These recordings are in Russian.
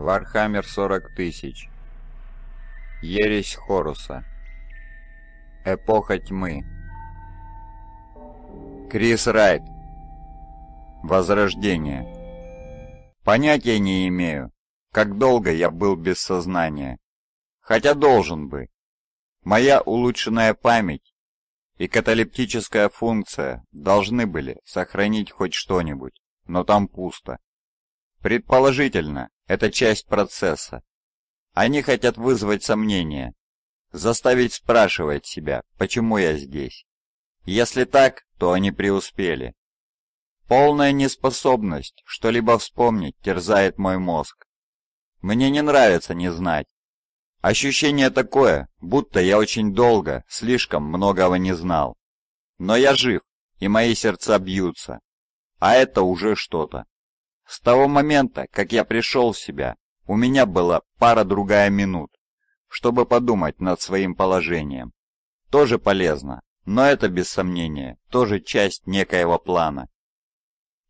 Вархаммер 40 тысяч. Ересь Хоруса. Эпоха тьмы. Крис Райт. Возрождение. Понятия не имею, как долго я был без сознания. Хотя должен бы. Моя улучшенная память и каталептическая функция должны были сохранить хоть что-нибудь, но там пусто. Предположительно, это часть процесса. Они хотят вызвать сомнения, заставить спрашивать себя, почему я здесь. Если так, то они преуспели. Полная неспособность что-либо вспомнить терзает мой мозг. Мне не нравится не знать. Ощущение такое, будто я очень долго, слишком многого не знал. Но я жив, и мои сердца бьются. А это уже что-то. С того момента, как я пришел в себя, у меня была пара-другая минут, чтобы подумать над своим положением. Тоже полезно, но это, без сомнения, тоже часть некоего плана.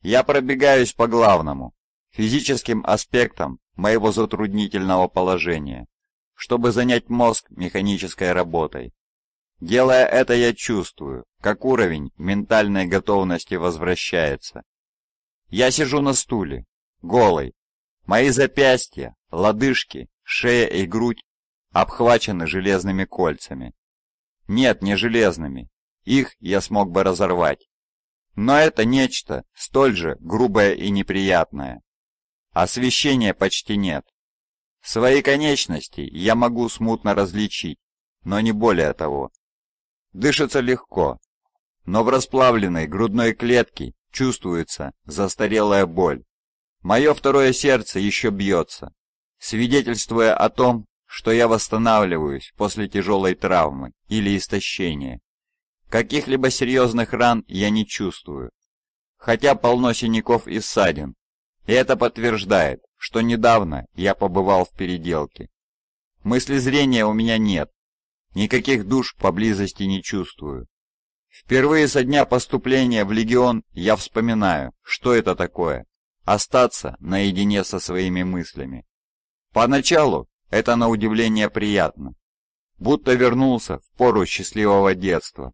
Я пробегаюсь по главному, физическим аспектам моего затруднительного положения, чтобы занять мозг механической работой. Делая это, я чувствую, как уровень ментальной готовности возвращается. Я сижу на стуле, голый. Мои запястья, лодыжки, шея и грудь обхвачены железными кольцами. Нет, не железными. Их я смог бы разорвать. Но это нечто столь же грубое и неприятное. Освещения почти нет. Свои конечности я могу смутно различить, но не более того. Дышится легко, но в расплавленной грудной клетке Чувствуется застарелая боль. Мое второе сердце еще бьется, свидетельствуя о том, что я восстанавливаюсь после тяжелой травмы или истощения. Каких-либо серьезных ран я не чувствую, хотя полно синяков и ссадин. И это подтверждает, что недавно я побывал в переделке. Мысли зрения у меня нет, никаких душ поблизости не чувствую. Впервые со дня поступления в Легион я вспоминаю, что это такое – остаться наедине со своими мыслями. Поначалу это на удивление приятно, будто вернулся в пору счастливого детства.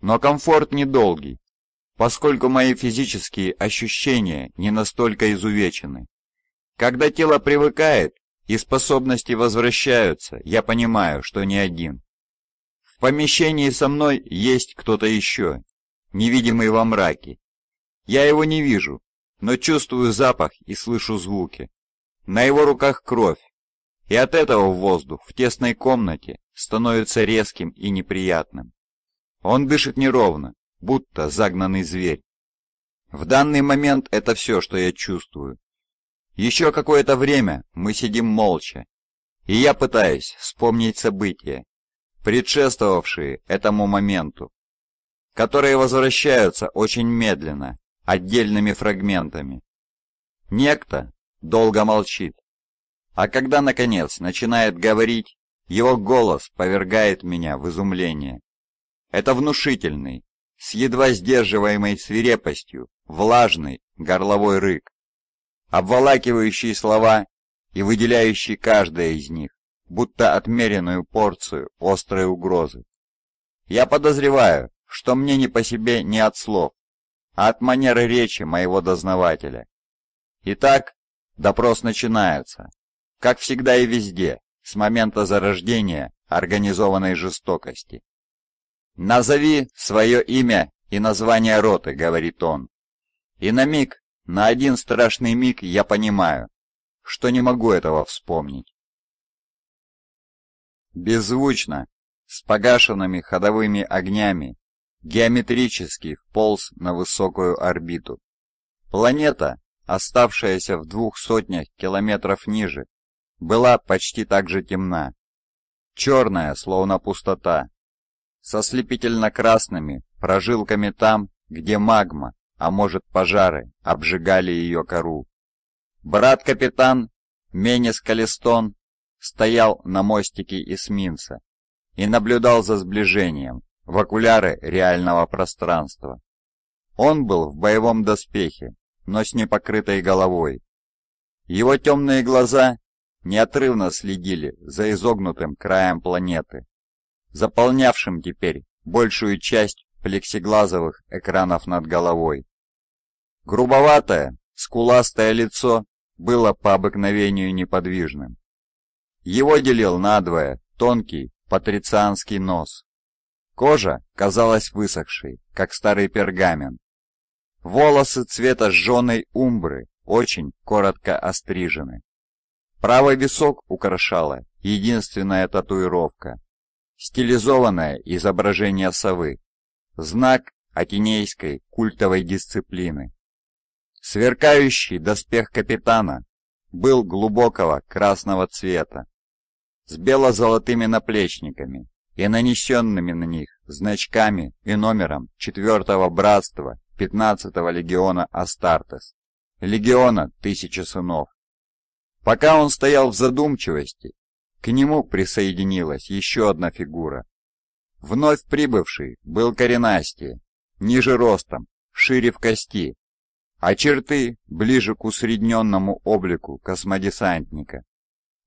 Но комфорт недолгий, поскольку мои физические ощущения не настолько изувечены. Когда тело привыкает и способности возвращаются, я понимаю, что не один. В помещении со мной есть кто-то еще, невидимый во мраке. Я его не вижу, но чувствую запах и слышу звуки. На его руках кровь, и от этого воздух в тесной комнате становится резким и неприятным. Он дышит неровно, будто загнанный зверь. В данный момент это все, что я чувствую. Еще какое-то время мы сидим молча, и я пытаюсь вспомнить события, предшествовавшие этому моменту, которые возвращаются очень медленно, отдельными фрагментами. Некто долго молчит, а когда, наконец, начинает говорить, его голос повергает меня в изумление. Это внушительный, с едва сдерживаемой свирепостью, влажный горловой рык, обволакивающий слова и выделяющий каждое из них будто отмеренную порцию острой угрозы. Я подозреваю, что мне не по себе не от слов, а от манеры речи моего дознавателя. Итак, допрос начинается, как всегда и везде, с момента зарождения организованной жестокости. «Назови свое имя и название роты», — говорит он. И на миг, на один страшный миг я понимаю, что не могу этого вспомнить. Беззвучно, с погашенными ходовыми огнями, геометрически вполз на высокую орбиту. Планета, оставшаяся в двух сотнях километров ниже, была почти так же темна. Черная, словно пустота, со слепительно-красными прожилками там, где магма, а может пожары, обжигали ее кору. Брат-капитан Менес Калистон стоял на мостике эсминца и наблюдал за сближением в окуляры реального пространства. Он был в боевом доспехе, но с непокрытой головой. Его темные глаза неотрывно следили за изогнутым краем планеты, заполнявшим теперь большую часть плексиглазовых экранов над головой. Грубоватое, скуластое лицо было по обыкновению неподвижным. Его делил надвое тонкий патрицианский нос. Кожа казалась высохшей, как старый пергамент. Волосы цвета сжженной умбры очень коротко острижены. Правый висок украшала единственная татуировка. Стилизованное изображение совы. Знак атинейской культовой дисциплины. Сверкающий доспех капитана был глубокого красного цвета с бело-золотыми наплечниками и нанесенными на них значками и номером 4-го братства 15-го легиона Астартес, легиона Тысячи Сынов. Пока он стоял в задумчивости, к нему присоединилась еще одна фигура. Вновь прибывший был коренастее, ниже ростом, шире в кости, а черты ближе к усредненному облику космодесантника.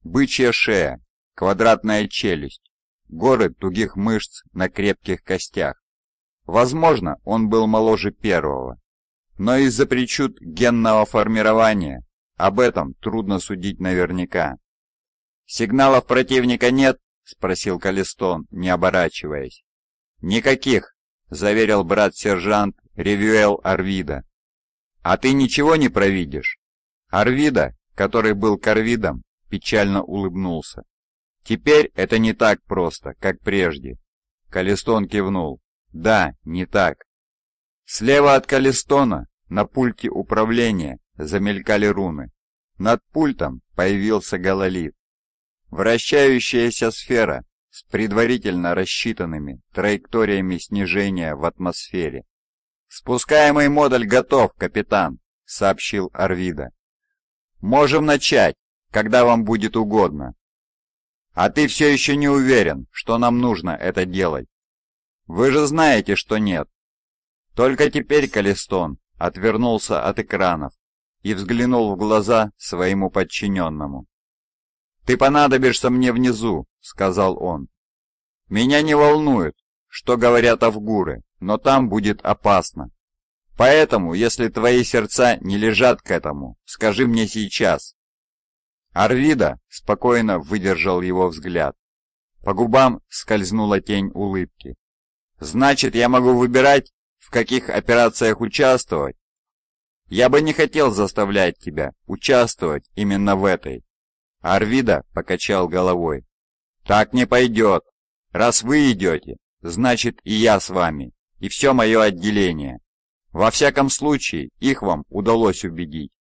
Бычья шея, квадратная челюсть, горы тугих мышц на крепких костях. Возможно, он был моложе первого, но из-за причуд генного формирования об этом трудно судить наверняка. «Сигналов противника нет?» — спросил Калистон, не оборачиваясь. «Никаких», — заверил брат-сержант Ревюэл Арвида. «А ты ничего не провидишь?» Арвида, который был корвидом, печально улыбнулся. Теперь это не так просто, как прежде. Калистон кивнул. Да, не так. Слева от Калистона на пульте управления замелькали руны. Над пультом появился гололит. Вращающаяся сфера с предварительно рассчитанными траекториями снижения в атмосфере. «Спускаемый модуль готов, капитан», — сообщил Арвида. «Можем начать, когда вам будет угодно». А ты все еще не уверен, что нам нужно это делать. Вы же знаете, что нет. Только теперь Калистон отвернулся от экранов и взглянул в глаза своему подчиненному. «Ты понадобишься мне внизу», — сказал он. «Меня не волнует, что говорят авгуры, но там будет опасно. Поэтому, если твои сердца не лежат к этому, скажи мне сейчас, Арвида спокойно выдержал его взгляд. По губам скользнула тень улыбки. «Значит, я могу выбирать, в каких операциях участвовать?» «Я бы не хотел заставлять тебя участвовать именно в этой». Арвида покачал головой. «Так не пойдет. Раз вы идете, значит и я с вами, и все мое отделение. Во всяком случае, их вам удалось убедить.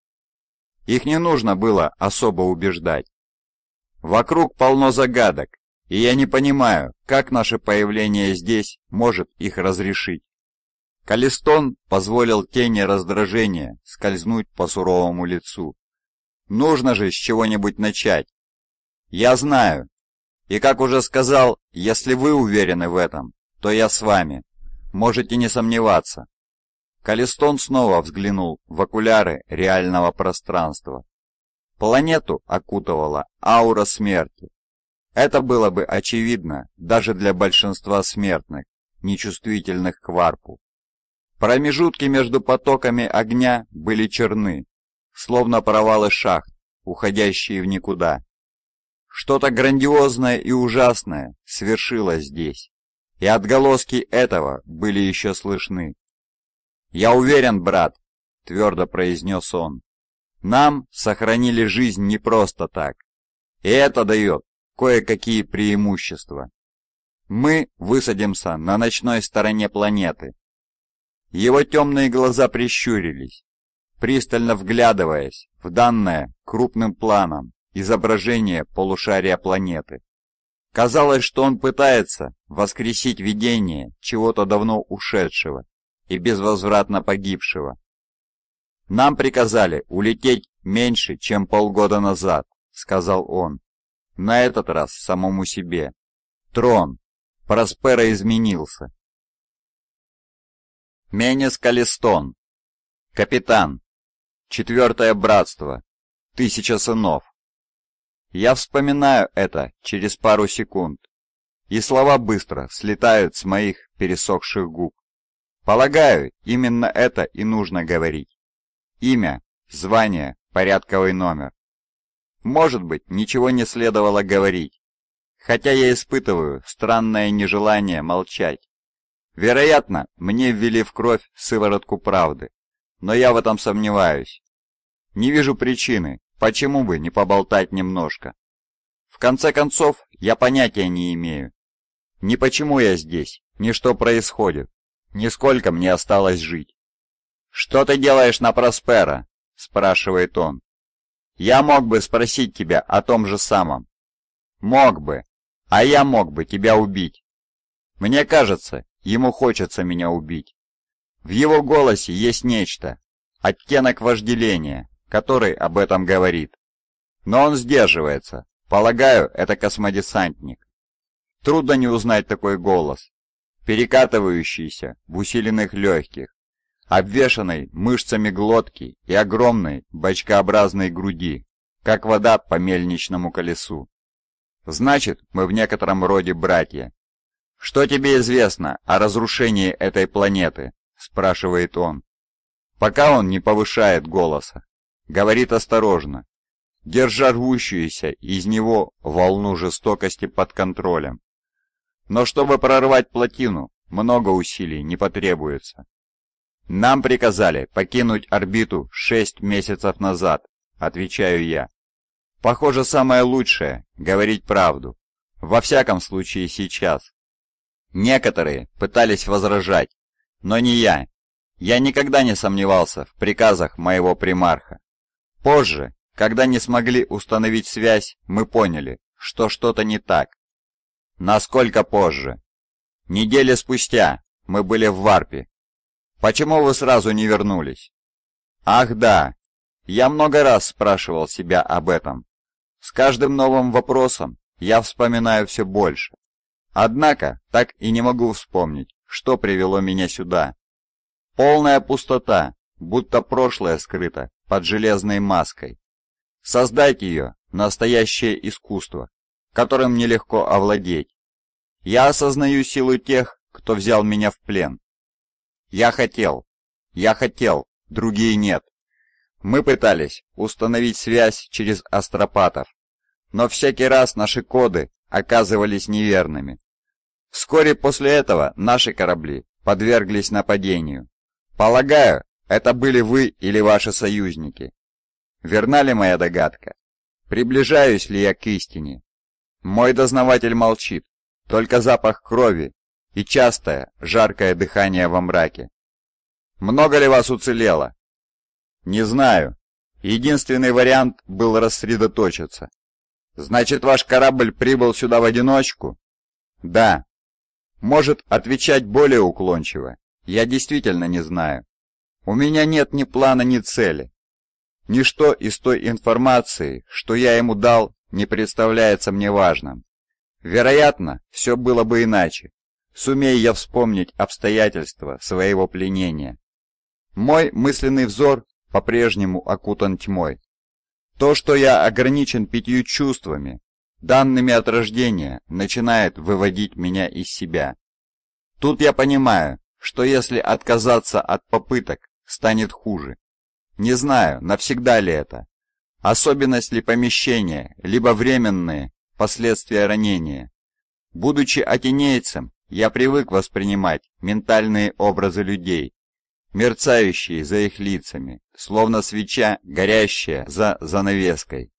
Их не нужно было особо убеждать. Вокруг полно загадок, и я не понимаю, как наше появление здесь может их разрешить. Калистон позволил тени раздражения скользнуть по суровому лицу. Нужно же с чего-нибудь начать. Я знаю. И как уже сказал, если вы уверены в этом, то я с вами. Можете не сомневаться. Калистон снова взглянул в окуляры реального пространства. Планету окутывала аура смерти. Это было бы очевидно даже для большинства смертных, нечувствительных к варпу. Промежутки между потоками огня были черны, словно провалы шахт, уходящие в никуда. Что-то грандиозное и ужасное свершилось здесь, и отголоски этого были еще слышны. «Я уверен, брат», — твердо произнес он. «Нам сохранили жизнь не просто так, и это дает кое-какие преимущества. Мы высадимся на ночной стороне планеты». Его темные глаза прищурились, пристально вглядываясь в данное крупным планом изображение полушария планеты. Казалось, что он пытается воскресить видение чего-то давно ушедшего и безвозвратно погибшего. «Нам приказали улететь меньше, чем полгода назад», — сказал он. На этот раз самому себе. Трон. Проспера изменился. Менес Калистон. Капитан. Четвертое братство. Тысяча сынов. Я вспоминаю это через пару секунд, и слова быстро слетают с моих пересохших губ. Полагаю, именно это и нужно говорить. Имя, звание, порядковый номер. Может быть, ничего не следовало говорить, хотя я испытываю странное нежелание молчать. Вероятно, мне ввели в кровь сыворотку правды, но я в этом сомневаюсь. Не вижу причины, почему бы не поболтать немножко. В конце концов, я понятия не имею. Ни почему я здесь, ни что происходит. Нисколько мне осталось жить. «Что ты делаешь на Проспера?» — спрашивает он. «Я мог бы спросить тебя о том же самом». «Мог бы. А я мог бы тебя убить». «Мне кажется, ему хочется меня убить». В его голосе есть нечто, оттенок вожделения, который об этом говорит. Но он сдерживается. Полагаю, это космодесантник. Трудно не узнать такой голос, Перекатывающийся в усиленных легких, обвешанной мышцами глотки и огромной бочкообразной груди, как вода по мельничному колесу. Значит, мы в некотором роде братья. «Что тебе известно о разрушении этой планеты?» – спрашивает он. Пока он не повышает голоса, говорит осторожно, держа рвущуюся из него волну жестокости под контролем. Но чтобы прорвать плотину, много усилий не потребуется. Нам приказали покинуть орбиту шесть месяцев назад, отвечаю я. Похоже, самое лучшее — говорить правду. Во всяком случае сейчас. Некоторые пытались возражать, но не я. Я никогда не сомневался в приказах моего примарха. Позже, когда не смогли установить связь, мы поняли, что что-то не так. Насколько позже? Недели спустя мы были в Варпе. Почему вы сразу не вернулись? Ах да, я много раз спрашивал себя об этом. С каждым новым вопросом я вспоминаю все больше. Однако так и не могу вспомнить, что привело меня сюда. Полная пустота, будто прошлое скрыто под железной маской. Создать ее – настоящее искусство, которым нелегко овладеть. Я осознаю силу тех, кто взял меня в плен. Я хотел. Я хотел. Другие нет. Мы пытались установить связь через астропатов, но всякий раз наши коды оказывались неверными. Вскоре после этого наши корабли подверглись нападению. Полагаю, это были вы или ваши союзники. Верна ли моя догадка? Приближаюсь ли я к истине? Мой дознаватель молчит, только запах крови и частое, жаркое дыхание во мраке. Много ли вас уцелело? Не знаю. Единственный вариант был рассредоточиться. Значит, ваш корабль прибыл сюда в одиночку? Да. Может, отвечать более уклончиво. Я действительно не знаю. У меня нет ни плана, ни цели. Ничто из той информации, что я ему дал, не представляется мне важным. Вероятно, все было бы иначе, сумей я вспомнить обстоятельства своего пленения. Мой мысленный взор по-прежнему окутан тьмой. То, что я ограничен пятью чувствами, данными от рождения, начинает выводить меня из себя. Тут я понимаю, что если отказаться от попыток, станет хуже. Не знаю, навсегда ли это, Особенность ли помещения, либо временные последствия ранения. Будучи атенейцем, я привык воспринимать ментальные образы людей, мерцающие за их лицами, словно свеча, горящая за занавеской.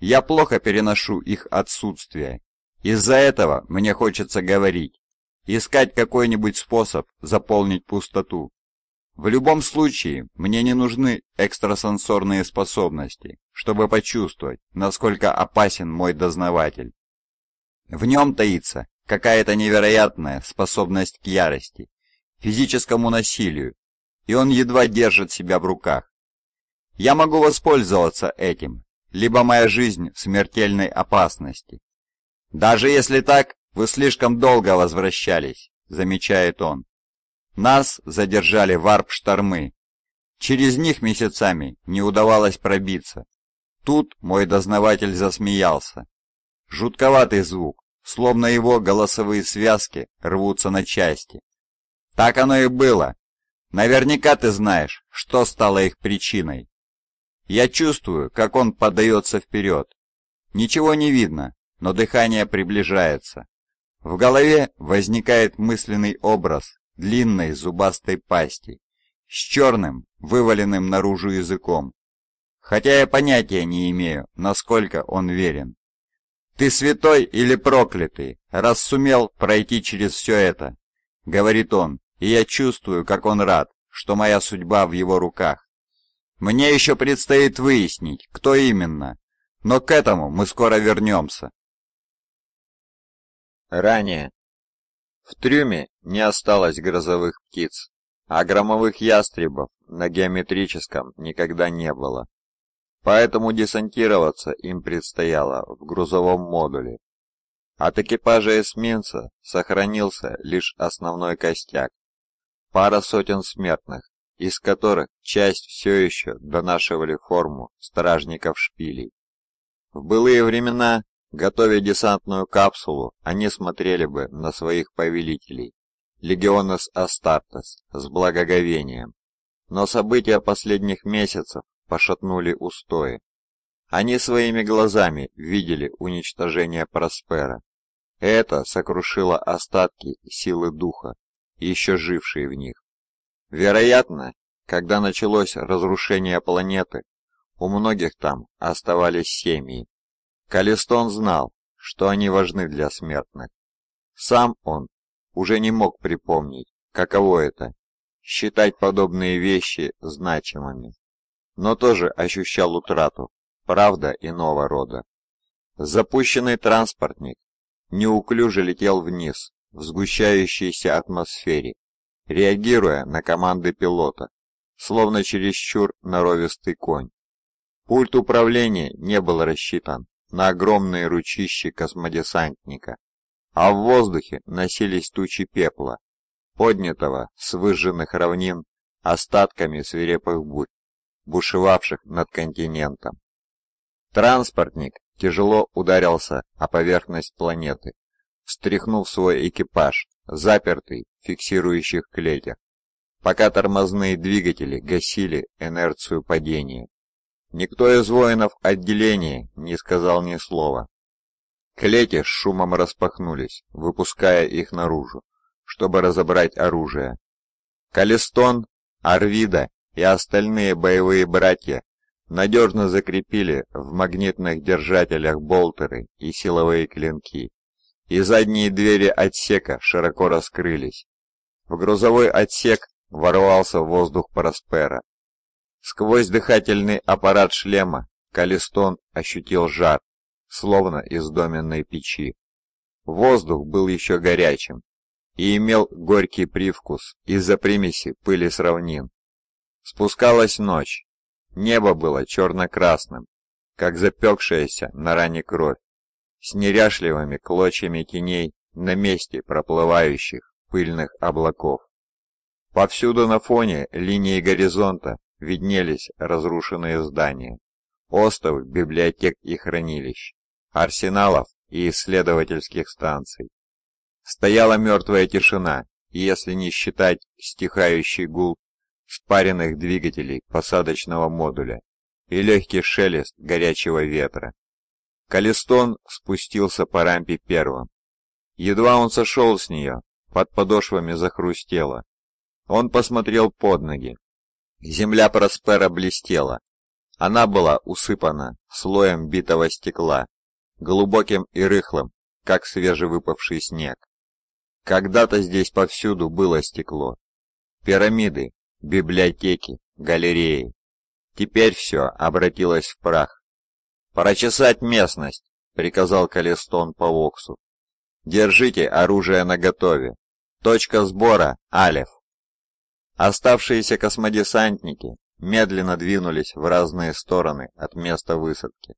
Я плохо переношу их отсутствие. Из-за этого мне хочется говорить, искать какой-нибудь способ заполнить пустоту. В любом случае, мне не нужны экстрасенсорные способности, чтобы почувствовать, насколько опасен мой дознаватель. В нем таится какая-то невероятная способность к ярости, физическому насилию, и он едва держит себя в руках. Я могу воспользоваться этим, либо моя жизнь в смертельной опасности. Даже если так, вы слишком долго возвращались, замечает он. Нас задержали варп-штормы. Через них месяцами не удавалось пробиться. Тут мой дознаватель засмеялся. Жутковатый звук, словно его голосовые связки рвутся на части. Так оно и было. Наверняка ты знаешь, что стало их причиной. Я чувствую, как он подается вперед. Ничего не видно, но дыхание приближается. В голове возникает мысленный образ длинной зубастой пасти, с черным, вываленным наружу языком. Хотя я понятия не имею, насколько он верен. «Ты святой или проклятый, раз сумел пройти через все это?» — говорит он, и я чувствую, как он рад, что моя судьба в его руках. Мне еще предстоит выяснить, кто именно, но к этому мы скоро вернемся. Ранее в трюме не осталось грозовых птиц, а громовых ястребов на геометрическом никогда не было. Поэтому десантироваться им предстояло в грузовом модуле. От экипажа эсминца сохранился лишь основной костяк. Пара сотен смертных, из которых часть все еще донашивали форму стражников шпилей. В былые времена Готовя десантную капсулу, они смотрели бы на своих повелителей, легионес Астартес, с благоговением. Но события последних месяцев пошатнули устои. Они своими глазами видели уничтожение Проспера. Это сокрушило остатки силы духа, еще жившие в них. Вероятно, когда началось разрушение планеты, у многих там оставались семьи, Калистон знал, что они важны для смертных. Сам он уже не мог припомнить, каково это – считать подобные вещи значимыми, но тоже ощущал утрату, правда иного рода. Запущенный транспортник неуклюже летел вниз в сгущающейся атмосфере, реагируя на команды пилота, словно чересчур норовистый конь. Пульт управления не был рассчитан на огромные ручищи космодесантника, а в воздухе носились тучи пепла, поднятого с выжженных равнин остатками свирепых бурь, бушевавших над континентом. Транспортник тяжело ударился о поверхность планеты, встряхнув свой экипаж, запертый в фиксирующих клетях, пока тормозные двигатели гасили инерцию падения. Никто из воинов отделения не сказал ни слова. Клети с шумом распахнулись, выпуская их наружу, чтобы разобрать оружие. Калистон, Арвида и остальные боевые братья надежно закрепили в магнитных держателях болтеры и силовые клинки, и задние двери отсека широко раскрылись. В грузовой отсек ворвался воздух Проспера, Сквозь дыхательный аппарат шлема Калистон ощутил жар, словно из доменной печи. Воздух был еще горячим и имел горький привкус из-за примеси пыли с равнин. Спускалась ночь, небо было черно-красным, как запекшаяся на ране кровь, с неряшливыми клочьями теней на месте проплывающих пыльных облаков. Повсюду на фоне линии горизонта виднелись разрушенные здания, остовы библиотек и хранилищ, арсеналов и исследовательских станций. Стояла мертвая тишина, и если не считать стихающий гул спаренных двигателей посадочного модуля и легкий шелест горячего ветра. Калистон спустился по рампе первым. Едва он сошел с нее, под подошвами захрустело. Он посмотрел под ноги, Земля Проспера блестела. Она была усыпана слоем битого стекла, глубоким и рыхлым, как свежевыпавший снег. Когда-то здесь повсюду было стекло. Пирамиды, библиотеки, галереи. Теперь все обратилось в прах. «Прочесать местность!» — приказал Калестон по Воксу. «Держите оружие наготове. Точка сбора — Алев». Оставшиеся космодесантники медленно двинулись в разные стороны от места высадки.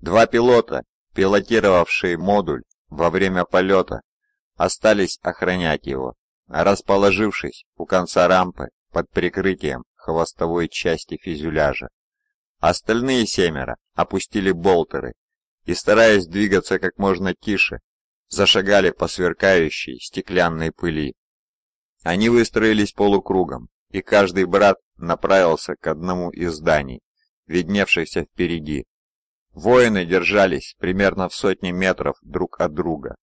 Два пилота, пилотировавшие модуль во время полета, остались охранять его, расположившись у конца рампы под прикрытием хвостовой части фюзеляжа. Остальные семеро опустили болтеры и, стараясь двигаться как можно тише, зашагали по сверкающей стеклянной пыли. Они выстроились полукругом, и каждый брат направился к одному из зданий, видневшихся впереди. Воины держались примерно в сотне метров друг от друга,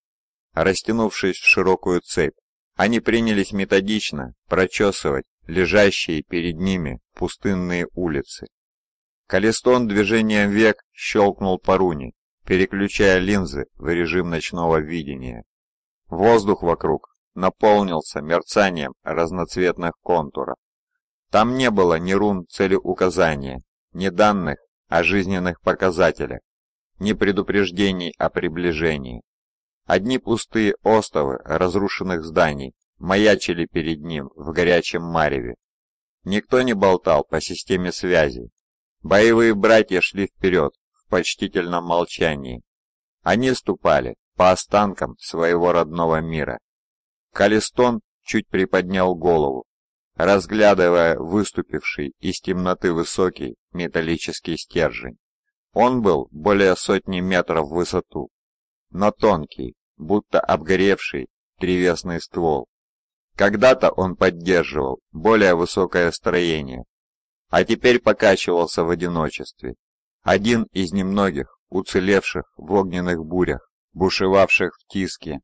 растянувшись в широкую цепь. Они принялись методично прочесывать лежащие перед ними пустынные улицы. Калистон движением век щелкнул по руне, переключая линзы в режим ночного видения. Воздух вокруг наполнился мерцанием разноцветных контуров. Там не было ни рун целеуказания, ни данных о жизненных показателях, ни предупреждений о приближении. Одни пустые остовы разрушенных зданий маячили перед ним в горячем мареве. Никто не болтал по системе связи. Боевые братья шли вперед в почтительном молчании. Они ступали по останкам своего родного мира. Калистон чуть приподнял голову, разглядывая выступивший из темноты высокий металлический стержень. Он был более сотни метров в высоту, но тонкий, будто обгоревший древесный ствол. Когда-то он поддерживал более высокое строение, а теперь покачивался в одиночестве. Один из немногих уцелевших в огненных бурях, бушевавших в тиске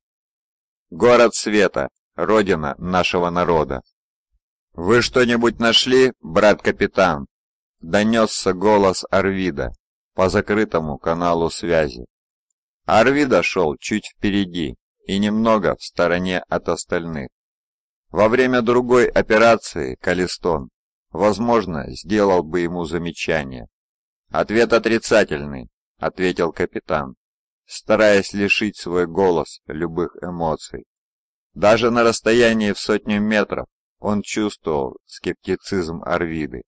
Город света, родина нашего народа. «Вы что-нибудь нашли, брат-капитан?» — донесся голос Арвида по закрытому каналу связи. Арвида шел чуть впереди и немного в стороне от остальных. Во время другой операции Калистон, возможно, сделал бы ему замечание. «Ответ отрицательный», — ответил капитан стараясь лишить свой голос любых эмоций. Даже на расстоянии в сотню метров он чувствовал скептицизм Арвиды.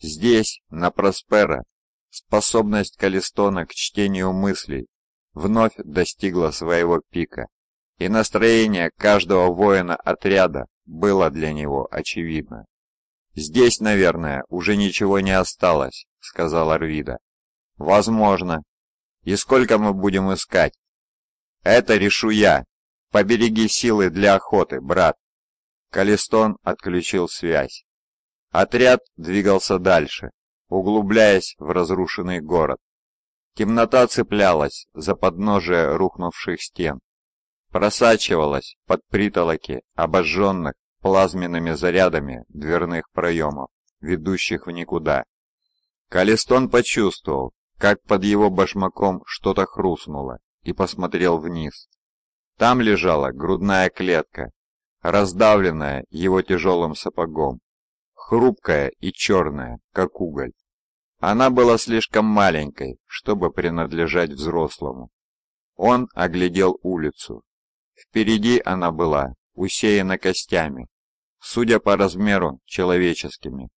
Здесь, на Проспера, способность Калистона к чтению мыслей вновь достигла своего пика, и настроение каждого воина отряда было для него очевидно. «Здесь, наверное, уже ничего не осталось», — сказал Арвида. «Возможно», и сколько мы будем искать? Это решу я. Побереги силы для охоты, брат. Калистон отключил связь. Отряд двигался дальше, углубляясь в разрушенный город. Темнота цеплялась за подножие рухнувших стен, просачивалась под притолоки обожженных плазменными зарядами дверных проемов, ведущих в никуда. Калистон почувствовал, как под его башмаком что-то хрустнуло, и посмотрел вниз. Там лежала грудная клетка, раздавленная его тяжелым сапогом, хрупкая и черная, как уголь. Она была слишком маленькой, чтобы принадлежать взрослому. Он оглядел улицу. Впереди она была, усеяна костями, судя по размеру, человеческими.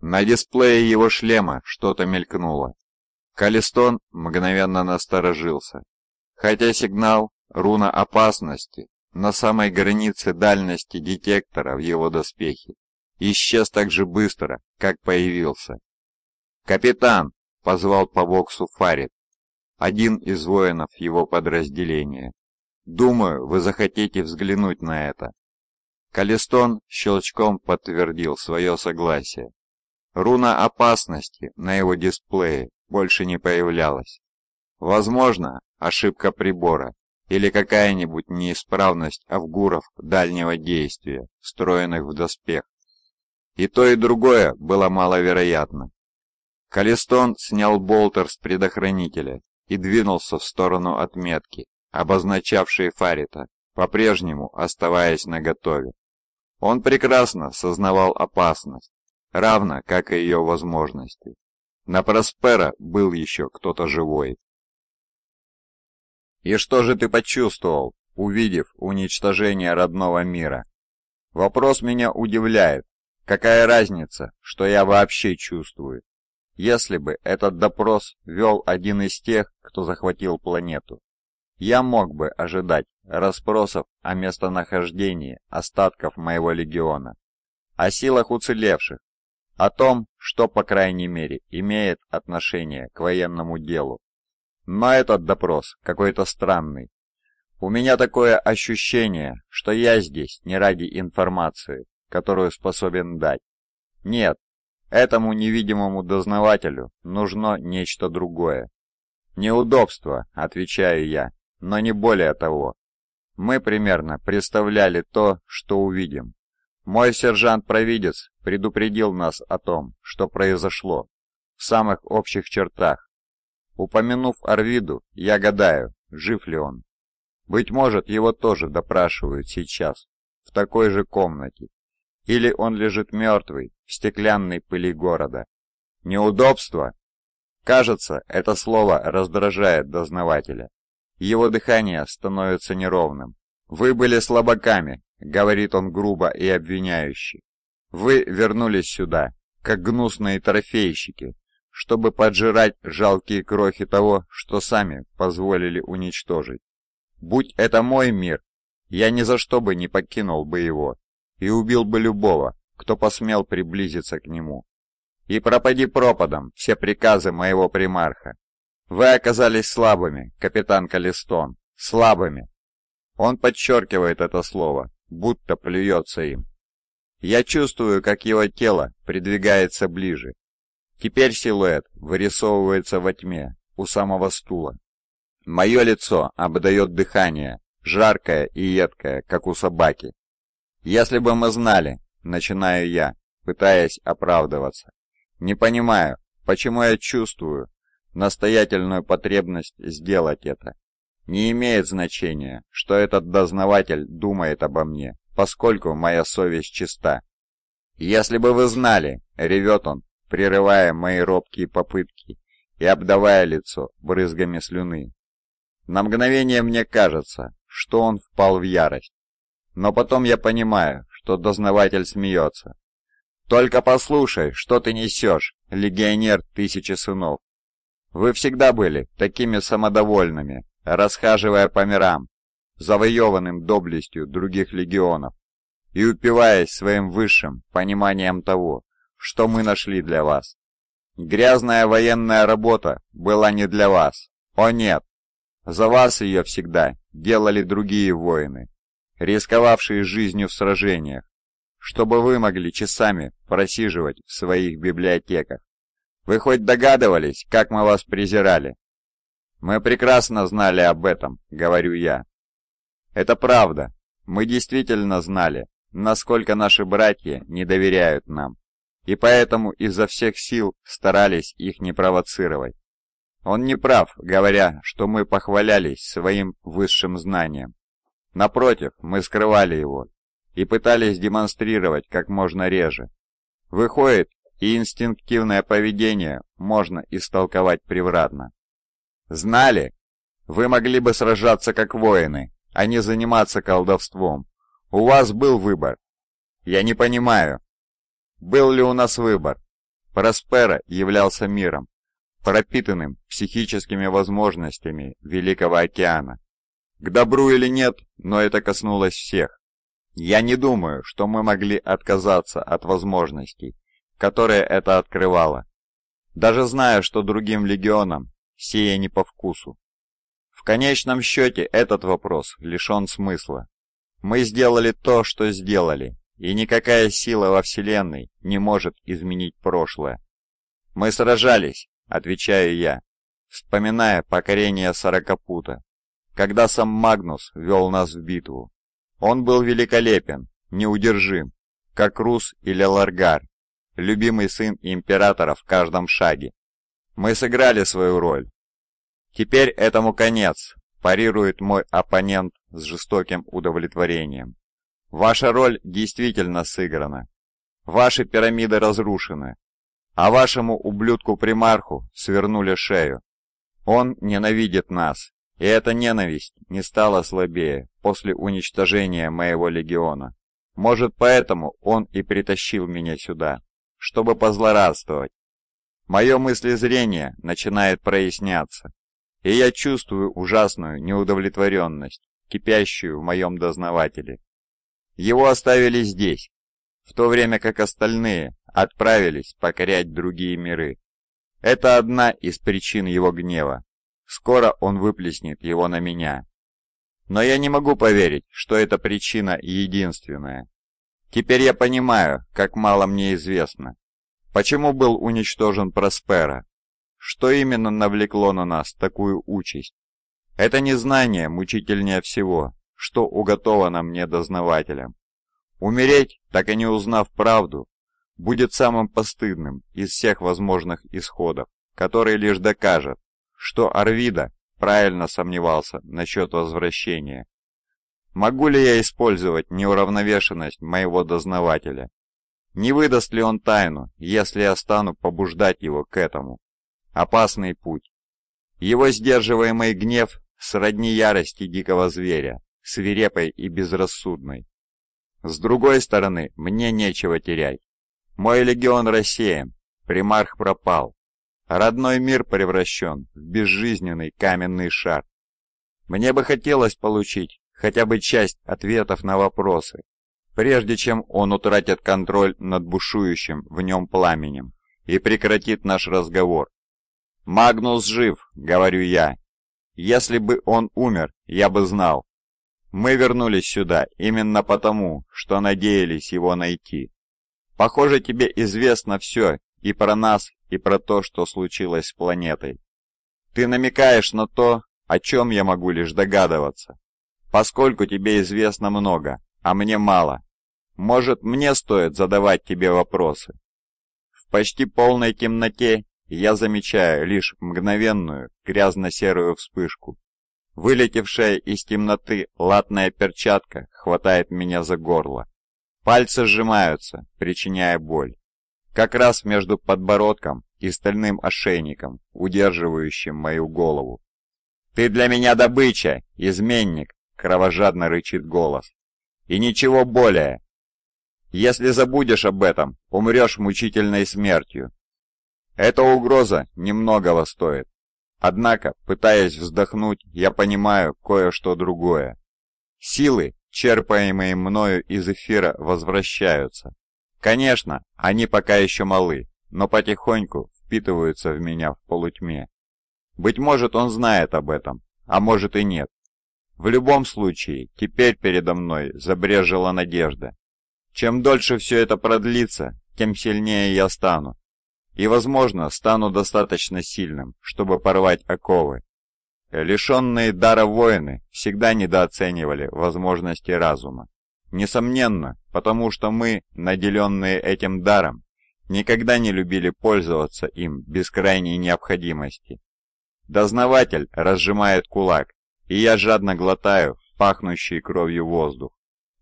На дисплее его шлема что-то мелькнуло. Калистон мгновенно насторожился. Хотя сигнал «Руна опасности» на самой границе дальности детектора в его доспехе исчез так же быстро, как появился. «Капитан!» — позвал по боксу Фарид, один из воинов его подразделения. «Думаю, вы захотите взглянуть на это». Калистон щелчком подтвердил свое согласие. Руна опасности на его дисплее больше не появлялось. Возможно, ошибка прибора или какая-нибудь неисправность авгуров дальнего действия, встроенных в доспех. И то, и другое было маловероятно. Калистон снял болтер с предохранителя и двинулся в сторону отметки, обозначавшей Фарита, по-прежнему оставаясь наготове. Он прекрасно сознавал опасность, равно как и ее возможности. На Проспера был еще кто-то живой. И что же ты почувствовал, увидев уничтожение родного мира? Вопрос меня удивляет. Какая разница, что я вообще чувствую? Если бы этот допрос вел один из тех, кто захватил планету, я мог бы ожидать расспросов о местонахождении остатков моего легиона, о силах уцелевших, о том, что, по крайней мере, имеет отношение к военному делу. Но этот допрос какой-то странный. У меня такое ощущение, что я здесь не ради информации, которую способен дать. Нет, этому невидимому дознавателю нужно нечто другое. «Неудобство», — отвечаю я, — «но не более того. Мы примерно представляли то, что увидим, мой сержант-провидец предупредил нас о том, что произошло, в самых общих чертах. Упомянув Арвиду, я гадаю, жив ли он. Быть может, его тоже допрашивают сейчас, в такой же комнате. Или он лежит мертвый, в стеклянной пыли города. Неудобство? Кажется, это слово раздражает дознавателя. Его дыхание становится неровным. «Вы были слабаками», — говорит он грубо и обвиняюще. «Вы вернулись сюда, как гнусные трофейщики, чтобы поджирать жалкие крохи того, что сами позволили уничтожить. Будь это мой мир, я ни за что бы не покинул бы его и убил бы любого, кто посмел приблизиться к нему. И пропади пропадом все приказы моего примарха. Вы оказались слабыми, капитан Калистон, слабыми, он подчеркивает это слово, будто плюется им. Я чувствую, как его тело придвигается ближе. Теперь силуэт вырисовывается во тьме, у самого стула. Мое лицо обдает дыхание, жаркое и едкое, как у собаки. Если бы мы знали, начинаю я, пытаясь оправдываться. Не понимаю, почему я чувствую настоятельную потребность сделать это. Не имеет значения, что этот дознаватель думает обо мне, поскольку моя совесть чиста. «Если бы вы знали!» — ревет он, прерывая мои робкие попытки и обдавая лицо брызгами слюны. На мгновение мне кажется, что он впал в ярость. Но потом я понимаю, что дознаватель смеется. «Только послушай, что ты несешь, легионер тысячи сынов! Вы всегда были такими самодовольными, расхаживая по мирам, завоеванным доблестью других легионов, и упиваясь своим высшим пониманием того, что мы нашли для вас. Грязная военная работа была не для вас. О нет! За вас ее всегда делали другие воины, рисковавшие жизнью в сражениях, чтобы вы могли часами просиживать в своих библиотеках. Вы хоть догадывались, как мы вас презирали? «Мы прекрасно знали об этом», — говорю я. «Это правда. Мы действительно знали, насколько наши братья не доверяют нам, и поэтому изо всех сил старались их не провоцировать. Он не прав, говоря, что мы похвалялись своим высшим знанием. Напротив, мы скрывали его и пытались демонстрировать как можно реже. Выходит, и инстинктивное поведение можно истолковать превратно. Знали? Вы могли бы сражаться как воины, а не заниматься колдовством. У вас был выбор. Я не понимаю. Был ли у нас выбор? Проспера являлся миром, пропитанным психическими возможностями Великого океана. К добру или нет, но это коснулось всех. Я не думаю, что мы могли отказаться от возможностей, которые это открывало. Даже зная, что другим легионам все ей не по вкусу. В конечном счете этот вопрос лишен смысла. Мы сделали то, что сделали, и никакая сила во Вселенной не может изменить прошлое. «Мы сражались», — отвечаю я, вспоминая покорение Сорокопута, когда сам Магнус вел нас в битву. Он был великолепен, неудержим, как Рус или Ларгар, любимый сын императора в каждом шаге. Мы сыграли свою роль. Теперь этому конец, парирует мой оппонент с жестоким удовлетворением. Ваша роль действительно сыграна. Ваши пирамиды разрушены. А вашему ублюдку-примарху свернули шею. Он ненавидит нас, и эта ненависть не стала слабее после уничтожения моего легиона. Может, поэтому он и притащил меня сюда, чтобы позлорадствовать Мое мыслезрение начинает проясняться, и я чувствую ужасную неудовлетворенность, кипящую в моем дознавателе. Его оставили здесь, в то время как остальные отправились покорять другие миры. Это одна из причин его гнева. Скоро он выплеснет его на меня. Но я не могу поверить, что эта причина единственная. Теперь я понимаю, как мало мне известно Почему был уничтожен Проспера? Что именно навлекло на нас такую участь? Это незнание мучительнее всего, что уготовано мне дознавателем. Умереть, так и не узнав правду, будет самым постыдным из всех возможных исходов, который лишь докажет, что Арвида правильно сомневался насчет возвращения. Могу ли я использовать неуравновешенность моего дознавателя не выдаст ли он тайну, если я стану побуждать его к этому? Опасный путь. Его сдерживаемый гнев сродни ярости дикого зверя, свирепой и безрассудной. С другой стороны, мне нечего терять. Мой легион рассеян, примарх пропал. Родной мир превращен в безжизненный каменный шар. Мне бы хотелось получить хотя бы часть ответов на вопросы, прежде чем он утратит контроль над бушующим в нем пламенем и прекратит наш разговор. «Магнус жив», — говорю я. «Если бы он умер, я бы знал. Мы вернулись сюда именно потому, что надеялись его найти. Похоже, тебе известно все и про нас, и про то, что случилось с планетой. Ты намекаешь на то, о чем я могу лишь догадываться, поскольку тебе известно много, а мне мало. Может, мне стоит задавать тебе вопросы? В почти полной темноте я замечаю лишь мгновенную грязно-серую вспышку. Вылетевшая из темноты латная перчатка хватает меня за горло. Пальцы сжимаются, причиняя боль. Как раз между подбородком и стальным ошейником, удерживающим мою голову. «Ты для меня добыча, изменник!» — кровожадно рычит голос. «И ничего более!» Если забудешь об этом, умрешь мучительной смертью. Эта угроза немногого стоит. Однако, пытаясь вздохнуть, я понимаю кое-что другое. Силы, черпаемые мною из эфира, возвращаются. Конечно, они пока еще малы, но потихоньку впитываются в меня в полутьме. Быть может, он знает об этом, а может и нет. В любом случае, теперь передо мной забрежила надежда, чем дольше все это продлится, тем сильнее я стану. И, возможно, стану достаточно сильным, чтобы порвать оковы. Лишенные дара воины всегда недооценивали возможности разума. Несомненно, потому что мы, наделенные этим даром, никогда не любили пользоваться им без крайней необходимости. Дознаватель разжимает кулак, и я жадно глотаю пахнущий кровью воздух.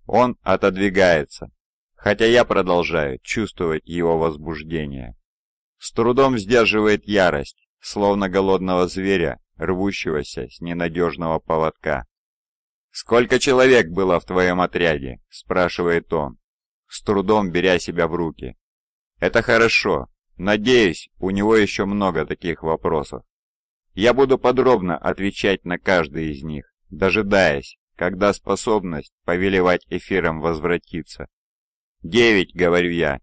Он отодвигается, хотя я продолжаю чувствовать его возбуждение. С трудом сдерживает ярость, словно голодного зверя, рвущегося с ненадежного поводка. «Сколько человек было в твоем отряде?» – спрашивает он, с трудом беря себя в руки. «Это хорошо. Надеюсь, у него еще много таких вопросов. Я буду подробно отвечать на каждый из них, дожидаясь, когда способность повелевать эфиром возвратится. «Девять!» — говорю я.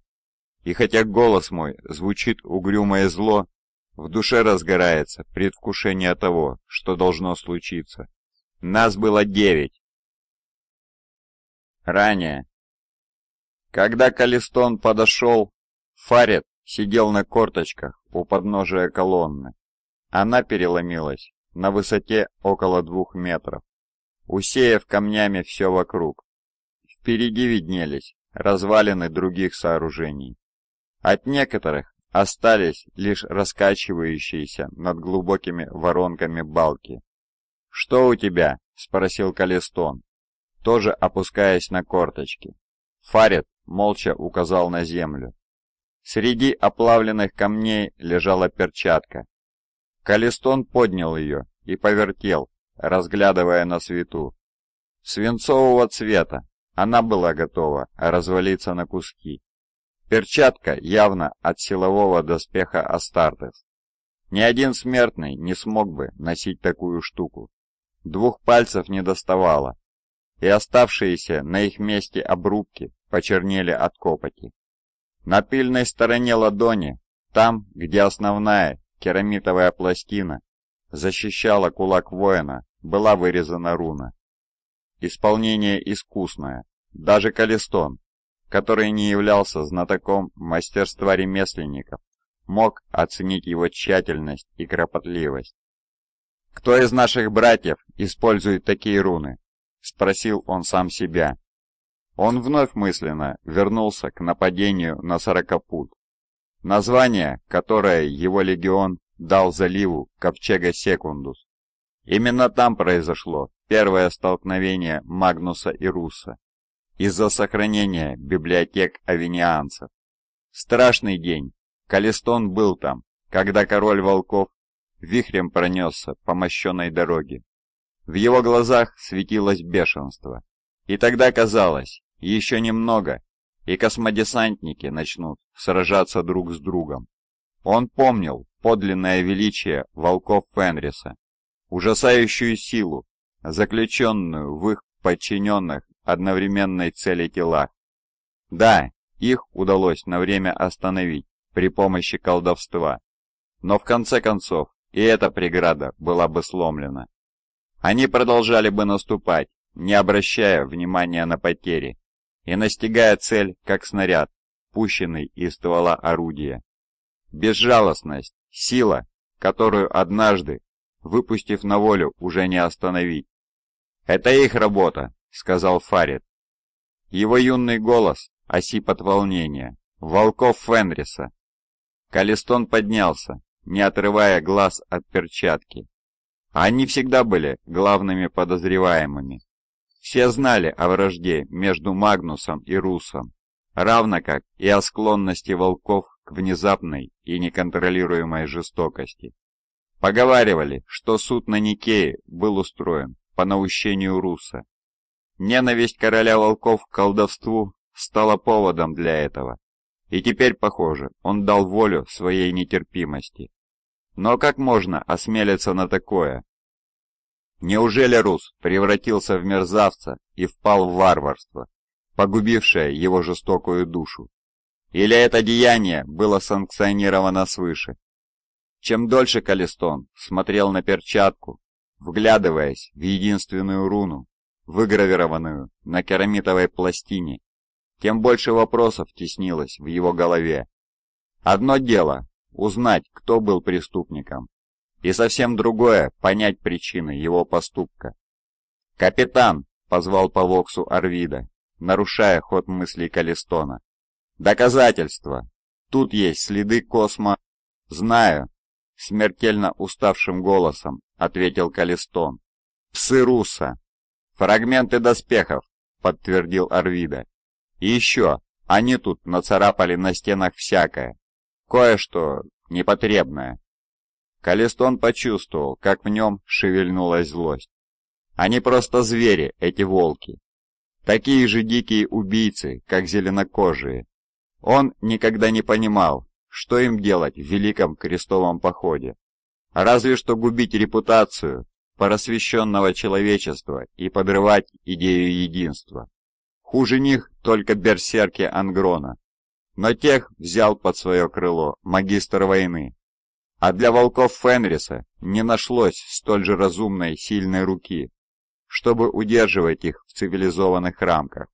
И хотя голос мой звучит угрюмое зло, в душе разгорается предвкушение того, что должно случиться. Нас было девять. Ранее. Когда Калистон подошел, Фарет сидел на корточках у подножия колонны. Она переломилась на высоте около двух метров, усеяв камнями все вокруг. Впереди виднелись развалины других сооружений. От некоторых остались лишь раскачивающиеся над глубокими воронками балки. «Что у тебя?» — спросил Калистон, тоже опускаясь на корточки. Фарет молча указал на землю. Среди оплавленных камней лежала перчатка. Калистон поднял ее и повертел, разглядывая на свету. Свинцового цвета, она была готова развалиться на куски. Перчатка явно от силового доспеха Астартес. Ни один смертный не смог бы носить такую штуку. Двух пальцев не доставало, и оставшиеся на их месте обрубки почернели от копоти. На пыльной стороне ладони, там, где основная керамитовая пластина защищала кулак воина, была вырезана руна. Исполнение искусное. Даже Калистон, который не являлся знатоком мастерства ремесленников, мог оценить его тщательность и кропотливость. «Кто из наших братьев использует такие руны?» — спросил он сам себя. Он вновь мысленно вернулся к нападению на сорокопут. Название, которое его легион дал заливу Ковчега Секундус. Именно там произошло первое столкновение Магнуса и Руса из-за сохранения библиотек авенианцев. Страшный день. Калистон был там, когда король волков вихрем пронесся по мощенной дороге. В его глазах светилось бешенство. И тогда казалось, еще немного, и космодесантники начнут сражаться друг с другом. Он помнил подлинное величие волков Фенриса, ужасающую силу заключенную в их подчиненных одновременной цели телах. Да, их удалось на время остановить при помощи колдовства, но в конце концов и эта преграда была бы сломлена. Они продолжали бы наступать, не обращая внимания на потери, и настигая цель, как снаряд, пущенный из ствола орудия. Безжалостность, сила, которую однажды, выпустив на волю, уже не остановить, «Это их работа», — сказал Фарид. Его юный голос осип от волнения. «Волков Фенриса». Калистон поднялся, не отрывая глаз от перчатки. Они всегда были главными подозреваемыми. Все знали о вражде между Магнусом и Русом, равно как и о склонности волков к внезапной и неконтролируемой жестокости. Поговаривали, что суд на Никее был устроен по наущению Руса. Ненависть короля волков к колдовству стала поводом для этого, и теперь, похоже, он дал волю своей нетерпимости. Но как можно осмелиться на такое? Неужели Рус превратился в мерзавца и впал в варварство, погубившее его жестокую душу? Или это деяние было санкционировано свыше? Чем дольше Калистон смотрел на перчатку, вглядываясь в единственную руну, выгравированную на керамитовой пластине, тем больше вопросов теснилось в его голове. Одно дело — узнать, кто был преступником, и совсем другое — понять причины его поступка. «Капитан!» — позвал по воксу Арвида, нарушая ход мыслей Калистона. «Доказательства! Тут есть следы космо...» «Знаю!» — смертельно уставшим голосом — ответил Калистон. «Псы Руса!» «Фрагменты доспехов!» — подтвердил Арвида. «И еще, они тут нацарапали на стенах всякое. Кое-что непотребное». Калистон почувствовал, как в нем шевельнулась злость. «Они просто звери, эти волки. Такие же дикие убийцы, как зеленокожие. Он никогда не понимал, что им делать в Великом Крестовом Походе разве что губить репутацию просвещенного человечества и подрывать идею единства. Хуже них только берсерки Ангрона, но тех взял под свое крыло магистр войны. А для волков Фенриса не нашлось столь же разумной сильной руки, чтобы удерживать их в цивилизованных рамках.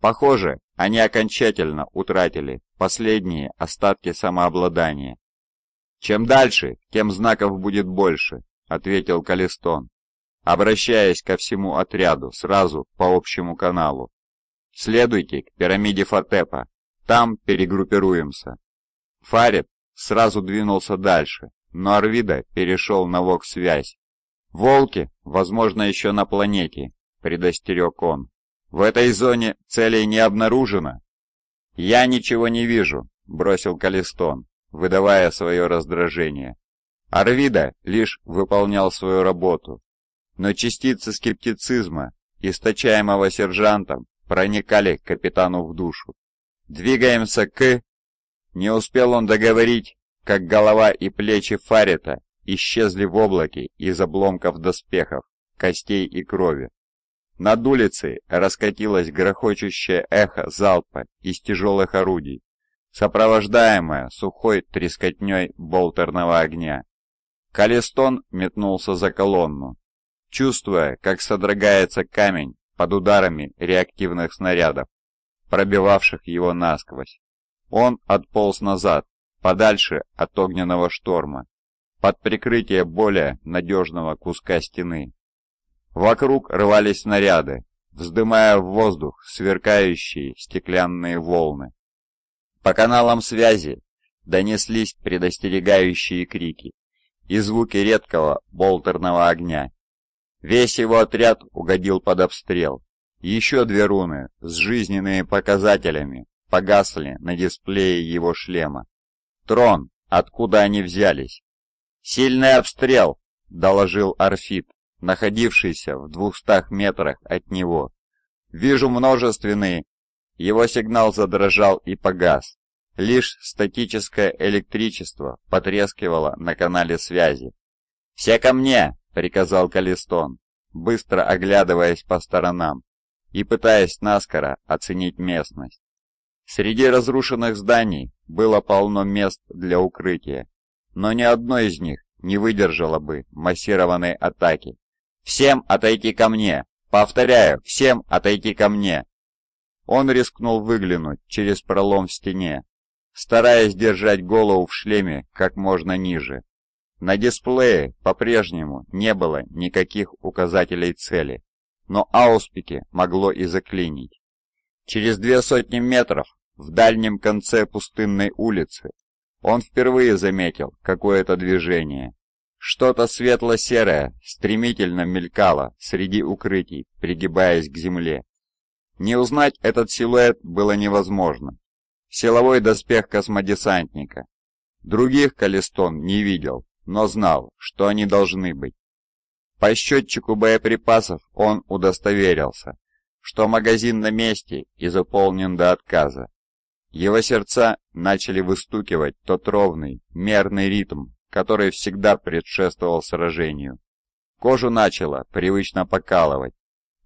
Похоже, они окончательно утратили последние остатки самообладания. «Чем дальше, тем знаков будет больше», — ответил Калистон, обращаясь ко всему отряду сразу по общему каналу. «Следуйте к пирамиде Фатепа, там перегруппируемся». Фарид сразу двинулся дальше, но Арвида перешел на вокс-связь. «Волки, возможно, еще на планете», — предостерег он. «В этой зоне целей не обнаружено?» «Я ничего не вижу», — бросил Калистон выдавая свое раздражение. Арвида лишь выполнял свою работу, но частицы скептицизма, источаемого сержантом, проникали к капитану в душу. «Двигаемся к...» Не успел он договорить, как голова и плечи Фарита исчезли в облаке из обломков доспехов, костей и крови. Над улицей раскатилось грохочущее эхо залпа из тяжелых орудий сопровождаемая сухой трескотней болтерного огня. Калистон метнулся за колонну, чувствуя, как содрогается камень под ударами реактивных снарядов, пробивавших его насквозь. Он отполз назад, подальше от огненного шторма, под прикрытие более надежного куска стены. Вокруг рвались снаряды, вздымая в воздух сверкающие стеклянные волны. По каналам связи донеслись предостерегающие крики и звуки редкого болтерного огня. Весь его отряд угодил под обстрел. Еще две руны с жизненными показателями погасли на дисплее его шлема. Трон, откуда они взялись? «Сильный обстрел!» — доложил Арфит, находившийся в двухстах метрах от него. «Вижу множественные его сигнал задрожал и погас. Лишь статическое электричество потрескивало на канале связи. «Все ко мне!» — приказал Калистон, быстро оглядываясь по сторонам и пытаясь наскоро оценить местность. Среди разрушенных зданий было полно мест для укрытия, но ни одно из них не выдержало бы массированной атаки. «Всем отойти ко мне! Повторяю, всем отойти ко мне!» Он рискнул выглянуть через пролом в стене, стараясь держать голову в шлеме как можно ниже. На дисплее по-прежнему не было никаких указателей цели, но ауспики могло и заклинить. Через две сотни метров, в дальнем конце пустынной улицы, он впервые заметил какое-то движение. Что-то светло-серое стремительно мелькало среди укрытий, пригибаясь к земле. Не узнать этот силуэт было невозможно. Силовой доспех космодесантника. Других Калистон не видел, но знал, что они должны быть. По счетчику боеприпасов он удостоверился, что магазин на месте и заполнен до отказа. Его сердца начали выстукивать тот ровный, мерный ритм, который всегда предшествовал сражению. Кожу начало привычно покалывать,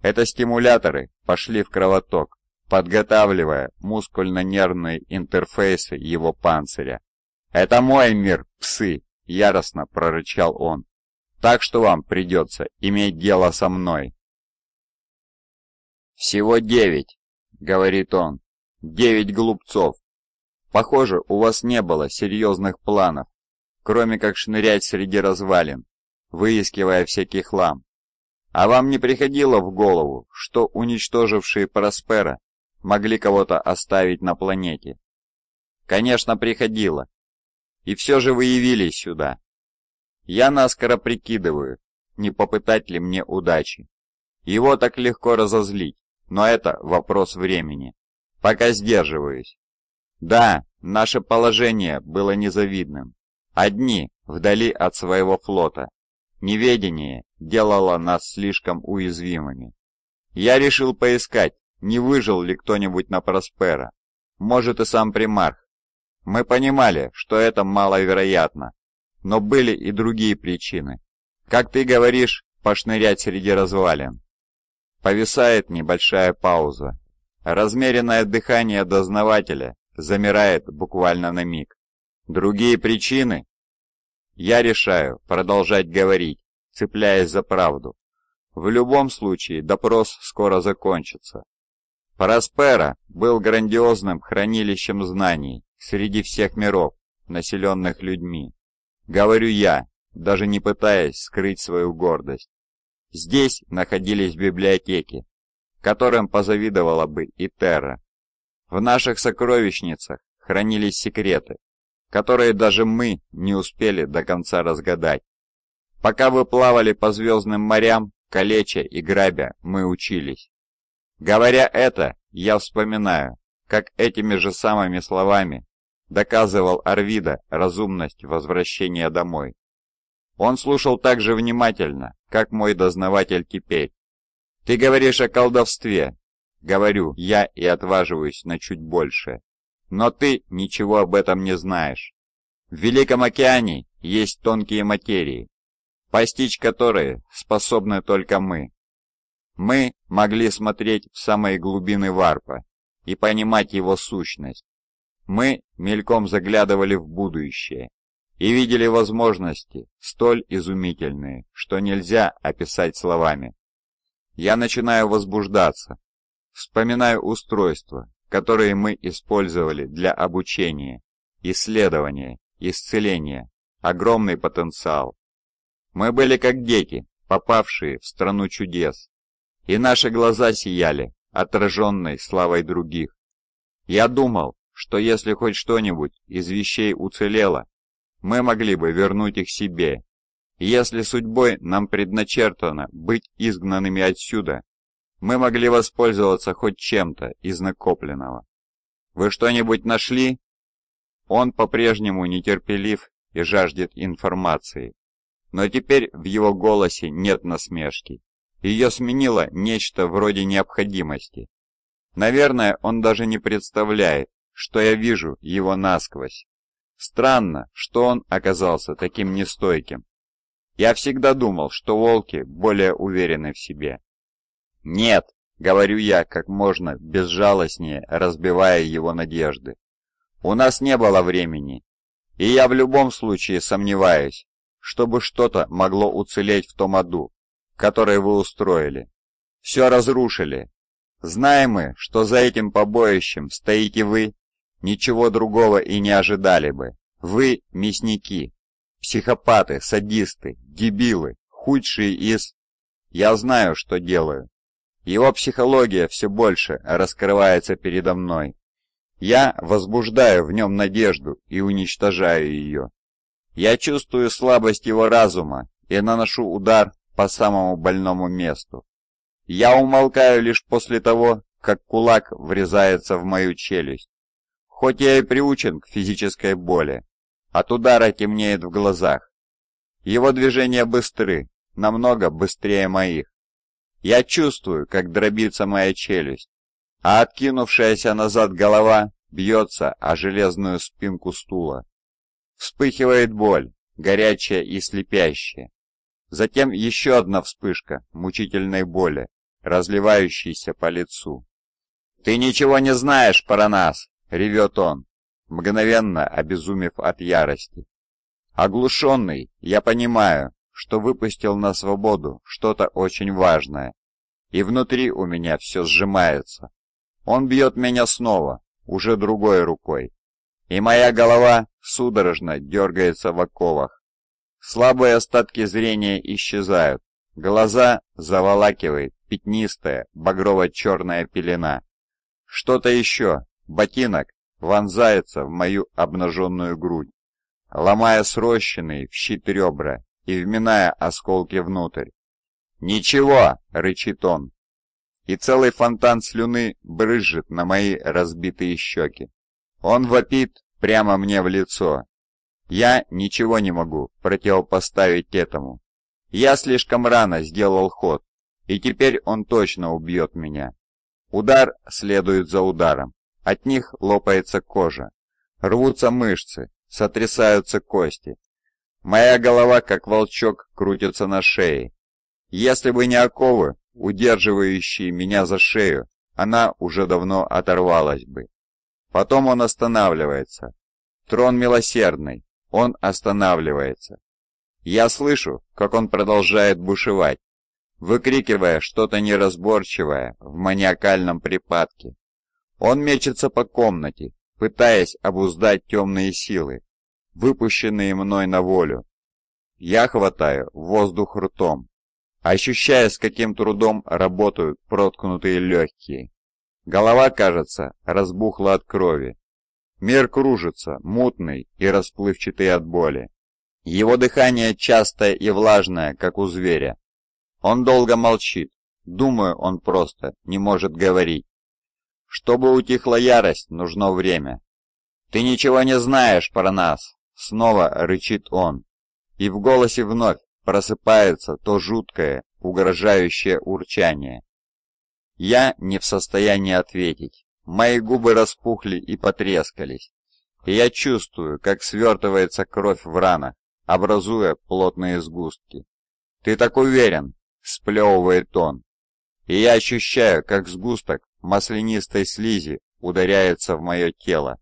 это стимуляторы пошли в кровоток, подготавливая мускульно-нервные интерфейсы его панциря. «Это мой мир, псы!» — яростно прорычал он. «Так что вам придется иметь дело со мной». «Всего девять», — говорит он. «Девять глупцов. Похоже, у вас не было серьезных планов, кроме как шнырять среди развалин, выискивая всякий хлам, а вам не приходило в голову, что уничтожившие Проспера могли кого-то оставить на планете? Конечно, приходило. И все же вы явились сюда. Я наскоро прикидываю, не попытать ли мне удачи. Его так легко разозлить, но это вопрос времени. Пока сдерживаюсь. Да, наше положение было незавидным. Одни, вдали от своего флота. Неведение делала нас слишком уязвимыми. Я решил поискать, не выжил ли кто-нибудь на Проспера. Может и сам примарх. Мы понимали, что это маловероятно, но были и другие причины. Как ты говоришь, пошнырять среди развалин. Повисает небольшая пауза. Размеренное дыхание дознавателя замирает буквально на миг. Другие причины? Я решаю продолжать говорить, цепляясь за правду. В любом случае допрос скоро закончится. Параспера был грандиозным хранилищем знаний среди всех миров, населенных людьми. Говорю я, даже не пытаясь скрыть свою гордость. Здесь находились библиотеки, которым позавидовала бы и Терра. В наших сокровищницах хранились секреты, которые даже мы не успели до конца разгадать. Пока вы плавали по звездным морям, калеча и грабя, мы учились. Говоря это, я вспоминаю, как этими же самыми словами доказывал Арвида разумность возвращения домой. Он слушал так же внимательно, как мой дознаватель теперь. «Ты говоришь о колдовстве», — говорю я и отваживаюсь на чуть больше. «Но ты ничего об этом не знаешь. В Великом океане есть тонкие материи, постичь которые способны только мы. Мы могли смотреть в самые глубины варпа и понимать его сущность. Мы мельком заглядывали в будущее и видели возможности, столь изумительные, что нельзя описать словами. Я начинаю возбуждаться, вспоминаю устройства, которые мы использовали для обучения, исследования, исцеления, огромный потенциал. Мы были как дети, попавшие в страну чудес. И наши глаза сияли, отраженной славой других. Я думал, что если хоть что-нибудь из вещей уцелело, мы могли бы вернуть их себе. Если судьбой нам предначертано быть изгнанными отсюда, мы могли воспользоваться хоть чем-то из накопленного. Вы что-нибудь нашли? Он по-прежнему нетерпелив и жаждет информации но теперь в его голосе нет насмешки. Ее сменило нечто вроде необходимости. Наверное, он даже не представляет, что я вижу его насквозь. Странно, что он оказался таким нестойким. Я всегда думал, что волки более уверены в себе. «Нет», — говорю я как можно безжалостнее, разбивая его надежды. «У нас не было времени, и я в любом случае сомневаюсь, чтобы что-то могло уцелеть в том аду, который вы устроили. Все разрушили. Знаем мы, что за этим побоищем стоите вы, ничего другого и не ожидали бы. Вы – мясники, психопаты, садисты, дебилы, худшие из... Я знаю, что делаю. Его психология все больше раскрывается передо мной. Я возбуждаю в нем надежду и уничтожаю ее. Я чувствую слабость его разума и наношу удар по самому больному месту. Я умолкаю лишь после того, как кулак врезается в мою челюсть. Хоть я и приучен к физической боли, от удара темнеет в глазах. Его движения быстры, намного быстрее моих. Я чувствую, как дробится моя челюсть, а откинувшаяся назад голова бьется о железную спинку стула. Вспыхивает боль, горячая и слепящая. Затем еще одна вспышка мучительной боли, разливающейся по лицу. «Ты ничего не знаешь про нас!» — ревет он, мгновенно обезумев от ярости. Оглушенный, я понимаю, что выпустил на свободу что-то очень важное. И внутри у меня все сжимается. Он бьет меня снова, уже другой рукой. И моя голова судорожно дергается в оковах. Слабые остатки зрения исчезают. Глаза заволакивает пятнистая багрово-черная пелена. Что-то еще, ботинок, вонзается в мою обнаженную грудь, ломая срощенные в щит ребра и вминая осколки внутрь. «Ничего!» — рычит он. И целый фонтан слюны брызжет на мои разбитые щеки. Он вопит, Прямо мне в лицо. Я ничего не могу противопоставить этому. Я слишком рано сделал ход, и теперь он точно убьет меня. Удар следует за ударом. От них лопается кожа. Рвутся мышцы, сотрясаются кости. Моя голова, как волчок, крутится на шее. Если бы не оковы, удерживающие меня за шею, она уже давно оторвалась бы. Потом он останавливается. Трон милосердный, он останавливается. Я слышу, как он продолжает бушевать, выкрикивая что-то неразборчивое в маниакальном припадке. Он мечется по комнате, пытаясь обуздать темные силы, выпущенные мной на волю. Я хватаю воздух ртом, ощущая, с каким трудом работают проткнутые легкие. Голова, кажется, разбухла от крови. Мир кружится, мутный и расплывчатый от боли. Его дыхание частое и влажное, как у зверя. Он долго молчит. Думаю, он просто не может говорить. Чтобы утихла ярость, нужно время. «Ты ничего не знаешь про нас!» Снова рычит он. И в голосе вновь просыпается то жуткое, угрожающее урчание. Я не в состоянии ответить. Мои губы распухли и потрескались. И я чувствую, как свертывается кровь в ранах, образуя плотные сгустки. «Ты так уверен!» — сплевывает он. И я ощущаю, как сгусток маслянистой слизи ударяется в мое тело.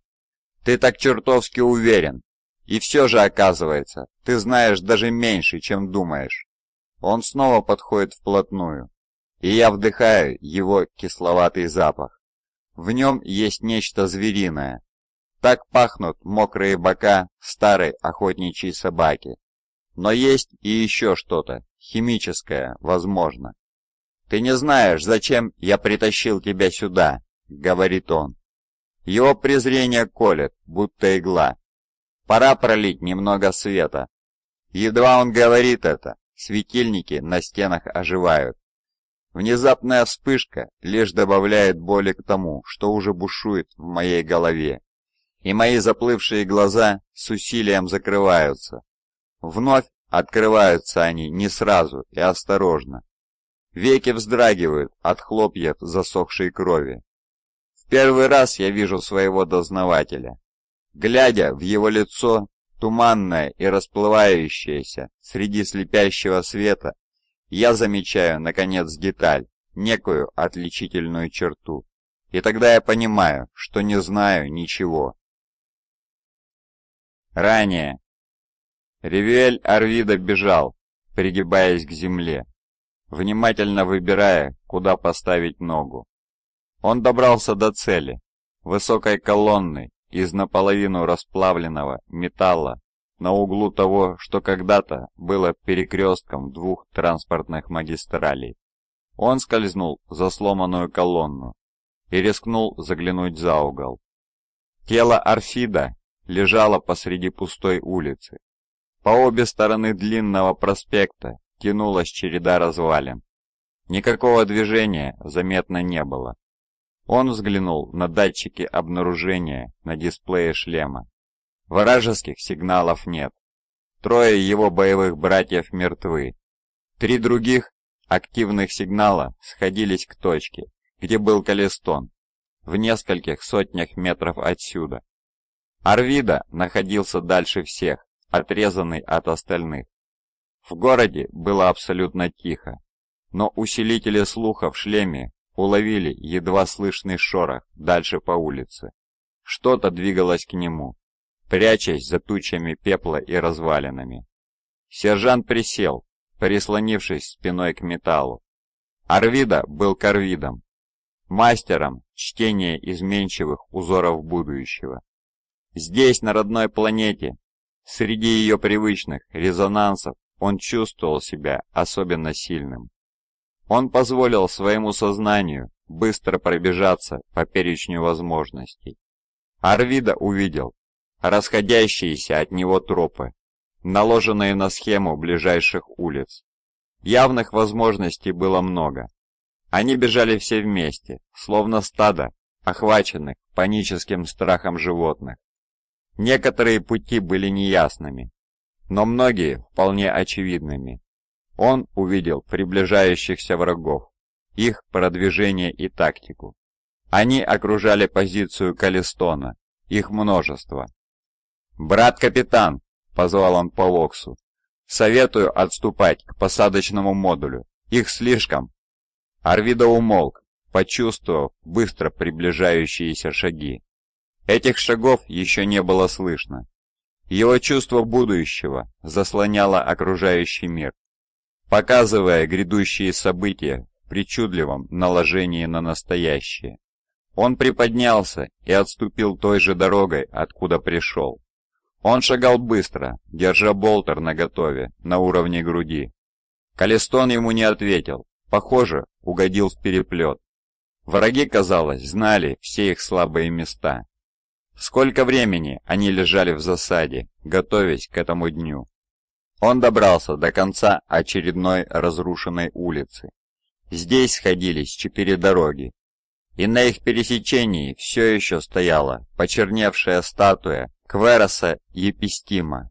«Ты так чертовски уверен!» И все же, оказывается, ты знаешь даже меньше, чем думаешь. Он снова подходит вплотную, и я вдыхаю его кисловатый запах. В нем есть нечто звериное. Так пахнут мокрые бока старой охотничьей собаки. Но есть и еще что-то, химическое, возможно. «Ты не знаешь, зачем я притащил тебя сюда», — говорит он. Его презрение колет, будто игла. Пора пролить немного света. Едва он говорит это, светильники на стенах оживают. Внезапная вспышка лишь добавляет боли к тому, что уже бушует в моей голове, и мои заплывшие глаза с усилием закрываются. Вновь открываются они не сразу и осторожно. Веки вздрагивают от хлопьев засохшей крови. В первый раз я вижу своего дознавателя. Глядя в его лицо, туманное и расплывающееся среди слепящего света, я замечаю, наконец, деталь, некую отличительную черту. И тогда я понимаю, что не знаю ничего. Ранее. Ревель Арвида бежал, пригибаясь к земле, внимательно выбирая, куда поставить ногу. Он добрался до цели, высокой колонны из наполовину расплавленного металла на углу того, что когда-то было перекрестком двух транспортных магистралей. Он скользнул за сломанную колонну и рискнул заглянуть за угол. Тело Арфида лежало посреди пустой улицы. По обе стороны длинного проспекта тянулась череда развалин. Никакого движения заметно не было. Он взглянул на датчики обнаружения на дисплее шлема Вражеских сигналов нет. Трое его боевых братьев мертвы. Три других активных сигнала сходились к точке, где был Калистон, в нескольких сотнях метров отсюда. Арвида находился дальше всех, отрезанный от остальных. В городе было абсолютно тихо, но усилители слуха в шлеме уловили едва слышный шорох дальше по улице. Что-то двигалось к нему прячась за тучами пепла и развалинами. Сержант присел, прислонившись спиной к металлу. Арвида был корвидом, мастером чтения изменчивых узоров будущего. Здесь, на родной планете, среди ее привычных резонансов, он чувствовал себя особенно сильным. Он позволил своему сознанию быстро пробежаться по перечню возможностей. Арвида увидел, расходящиеся от него тропы, наложенные на схему ближайших улиц. Явных возможностей было много. Они бежали все вместе, словно стадо, охваченных паническим страхом животных. Некоторые пути были неясными, но многие вполне очевидными. Он увидел приближающихся врагов, их продвижение и тактику. Они окружали позицию Калистона, их множество, «Брат-капитан!» — позвал он по Воксу. «Советую отступать к посадочному модулю. Их слишком!» Арвидо умолк, почувствовав быстро приближающиеся шаги. Этих шагов еще не было слышно. Его чувство будущего заслоняло окружающий мир, показывая грядущие события в причудливом наложении на настоящее. Он приподнялся и отступил той же дорогой, откуда пришел. Он шагал быстро, держа болтер наготове, на уровне груди. Калистон ему не ответил. Похоже, угодил в переплет. Враги, казалось, знали все их слабые места. Сколько времени они лежали в засаде, готовясь к этому дню. Он добрался до конца очередной разрушенной улицы. Здесь сходились четыре дороги, и на их пересечении все еще стояла почерневшая статуя Квероса Епистима.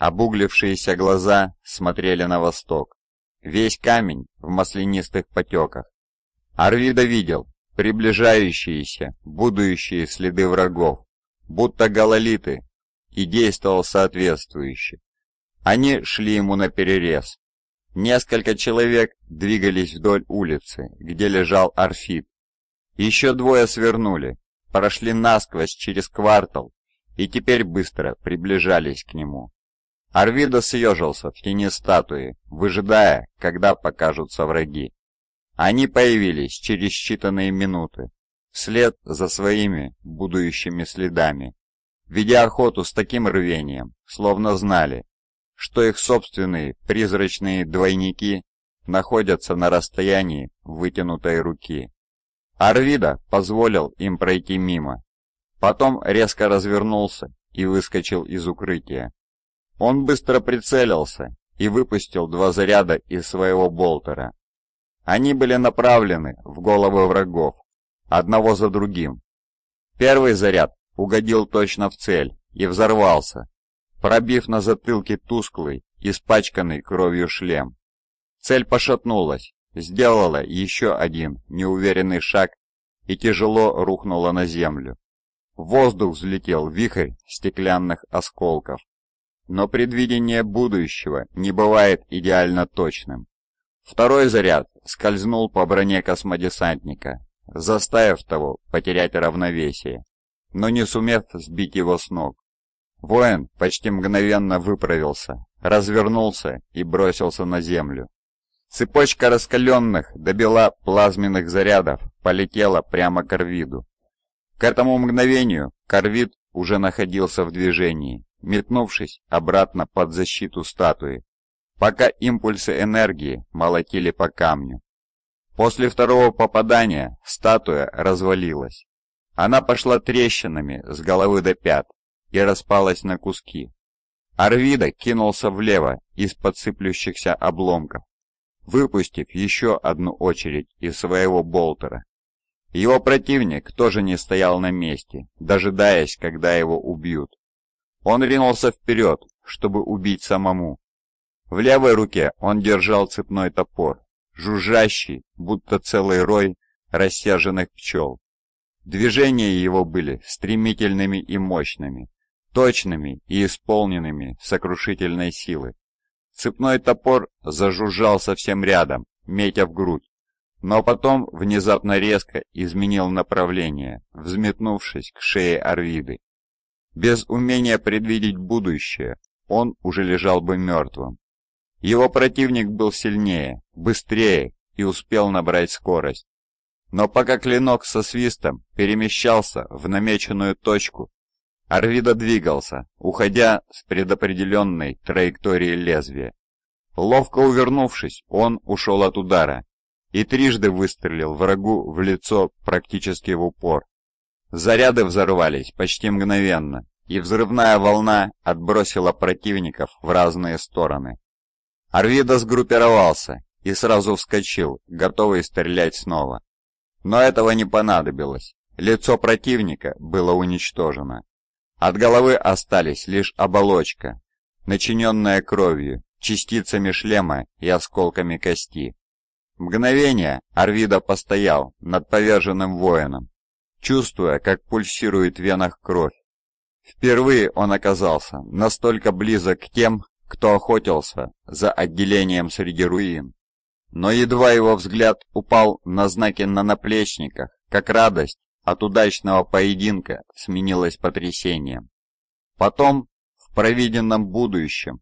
Обуглившиеся глаза смотрели на восток. Весь камень в маслянистых потеках. Арвида видел приближающиеся, будущие следы врагов, будто гололиты, и действовал соответствующе. Они шли ему на перерез. Несколько человек двигались вдоль улицы, где лежал Арфид. Еще двое свернули, прошли насквозь через квартал и теперь быстро приближались к нему. Арвидо съежился в тени статуи, выжидая, когда покажутся враги. Они появились через считанные минуты, вслед за своими будущими следами, ведя охоту с таким рвением, словно знали, что их собственные призрачные двойники находятся на расстоянии вытянутой руки. Арвида позволил им пройти мимо, Потом резко развернулся и выскочил из укрытия. Он быстро прицелился и выпустил два заряда из своего болтера. Они были направлены в головы врагов, одного за другим. Первый заряд угодил точно в цель и взорвался, пробив на затылке тусклый, испачканный кровью шлем. Цель пошатнулась, сделала еще один неуверенный шаг и тяжело рухнула на землю. В воздух взлетел вихрь стеклянных осколков. Но предвидение будущего не бывает идеально точным. Второй заряд скользнул по броне космодесантника, заставив того потерять равновесие, но не сумев сбить его с ног. Воин почти мгновенно выправился, развернулся и бросился на землю. Цепочка раскаленных до плазменных зарядов полетела прямо к Орвиду. К этому мгновению корвит уже находился в движении, метнувшись обратно под защиту статуи, пока импульсы энергии молотили по камню. После второго попадания статуя развалилась. Она пошла трещинами с головы до пят и распалась на куски. Арвида кинулся влево из подсыплющихся обломков, выпустив еще одну очередь из своего болтера. Его противник тоже не стоял на месте, дожидаясь, когда его убьют. Он ринулся вперед, чтобы убить самому. В левой руке он держал цепной топор, жужжащий, будто целый рой рассерженных пчел. Движения его были стремительными и мощными, точными и исполненными сокрушительной силы. Цепной топор зажужжал совсем рядом, метя в грудь, но потом внезапно резко изменил направление, взметнувшись к шее Арвиды. Без умения предвидеть будущее он уже лежал бы мертвым. Его противник был сильнее, быстрее и успел набрать скорость. Но пока клинок со свистом перемещался в намеченную точку, Арвида двигался, уходя с предопределенной траектории лезвия. Ловко увернувшись, он ушел от удара и трижды выстрелил врагу в лицо практически в упор. Заряды взорвались почти мгновенно, и взрывная волна отбросила противников в разные стороны. Арвидо сгруппировался и сразу вскочил, готовый стрелять снова. Но этого не понадобилось. Лицо противника было уничтожено. От головы остались лишь оболочка, начиненная кровью, частицами шлема и осколками кости. Мгновение Арвида постоял над поверженным воином, чувствуя, как пульсирует в венах кровь. Впервые он оказался настолько близок к тем, кто охотился за отделением среди руин. Но едва его взгляд упал на знаки на наплечниках, как радость от удачного поединка сменилась потрясением. Потом, в провиденном будущем,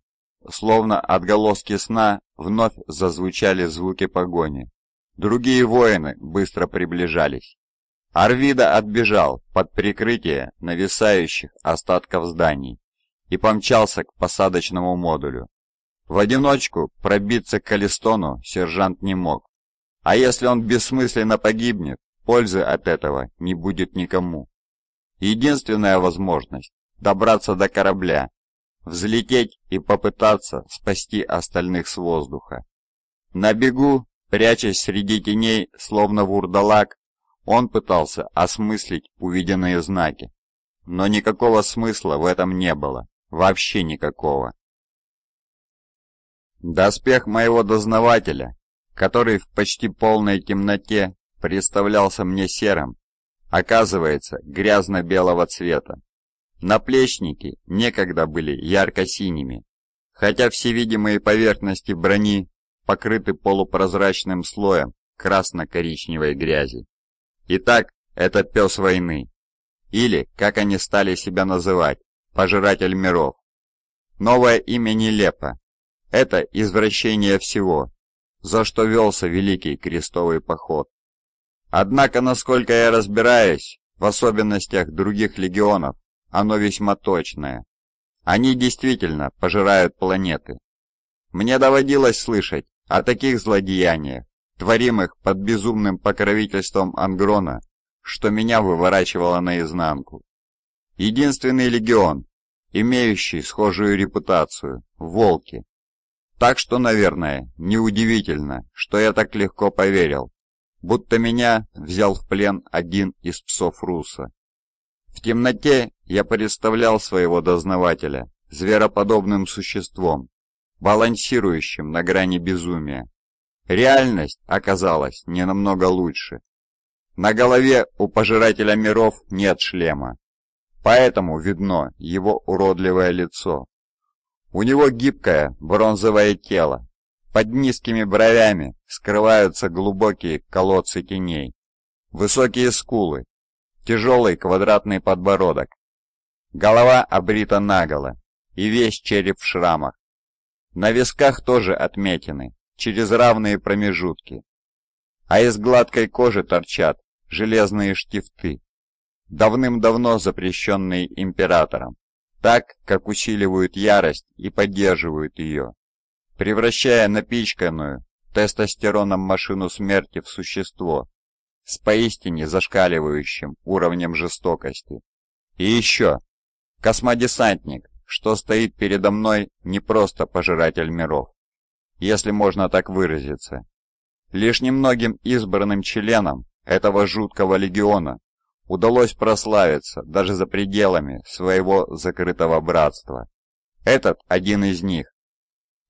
словно отголоски сна, вновь зазвучали звуки погони. Другие воины быстро приближались. Арвида отбежал под прикрытие нависающих остатков зданий и помчался к посадочному модулю. В одиночку пробиться к Калистону сержант не мог. А если он бессмысленно погибнет, пользы от этого не будет никому. Единственная возможность – добраться до корабля взлететь и попытаться спасти остальных с воздуха. На бегу, прячась среди теней, словно вурдалак, он пытался осмыслить увиденные знаки. Но никакого смысла в этом не было, вообще никакого. Доспех моего дознавателя, который в почти полной темноте представлялся мне серым, оказывается грязно-белого цвета. Наплечники некогда были ярко-синими, хотя все видимые поверхности брони покрыты полупрозрачным слоем красно-коричневой грязи. Итак, это пес войны. Или, как они стали себя называть, пожиратель миров. Новое имя нелепо. Это извращение всего, за что велся Великий Крестовый Поход. Однако, насколько я разбираюсь, в особенностях других легионов, оно весьма точное. Они действительно пожирают планеты. Мне доводилось слышать о таких злодеяниях, творимых под безумным покровительством Ангрона, что меня выворачивало наизнанку. Единственный легион, имеющий схожую репутацию – волки. Так что, наверное, неудивительно, что я так легко поверил, будто меня взял в плен один из псов Руса. В темноте я представлял своего дознавателя звероподобным существом, балансирующим на грани безумия. Реальность оказалась не намного лучше. На голове у пожирателя миров нет шлема, поэтому видно его уродливое лицо. У него гибкое бронзовое тело. Под низкими бровями скрываются глубокие колодцы теней. Высокие скулы, тяжелый квадратный подбородок, Голова обрита наголо, и весь череп в шрамах. На висках тоже отметины, через равные промежутки. А из гладкой кожи торчат железные штифты, давным-давно запрещенные императором, так, как усиливают ярость и поддерживают ее, превращая напичканную тестостероном машину смерти в существо с поистине зашкаливающим уровнем жестокости. И еще, Космодесантник, что стоит передо мной, не просто пожиратель миров, если можно так выразиться. Лишь немногим избранным членам этого жуткого легиона удалось прославиться даже за пределами своего закрытого братства. Этот один из них.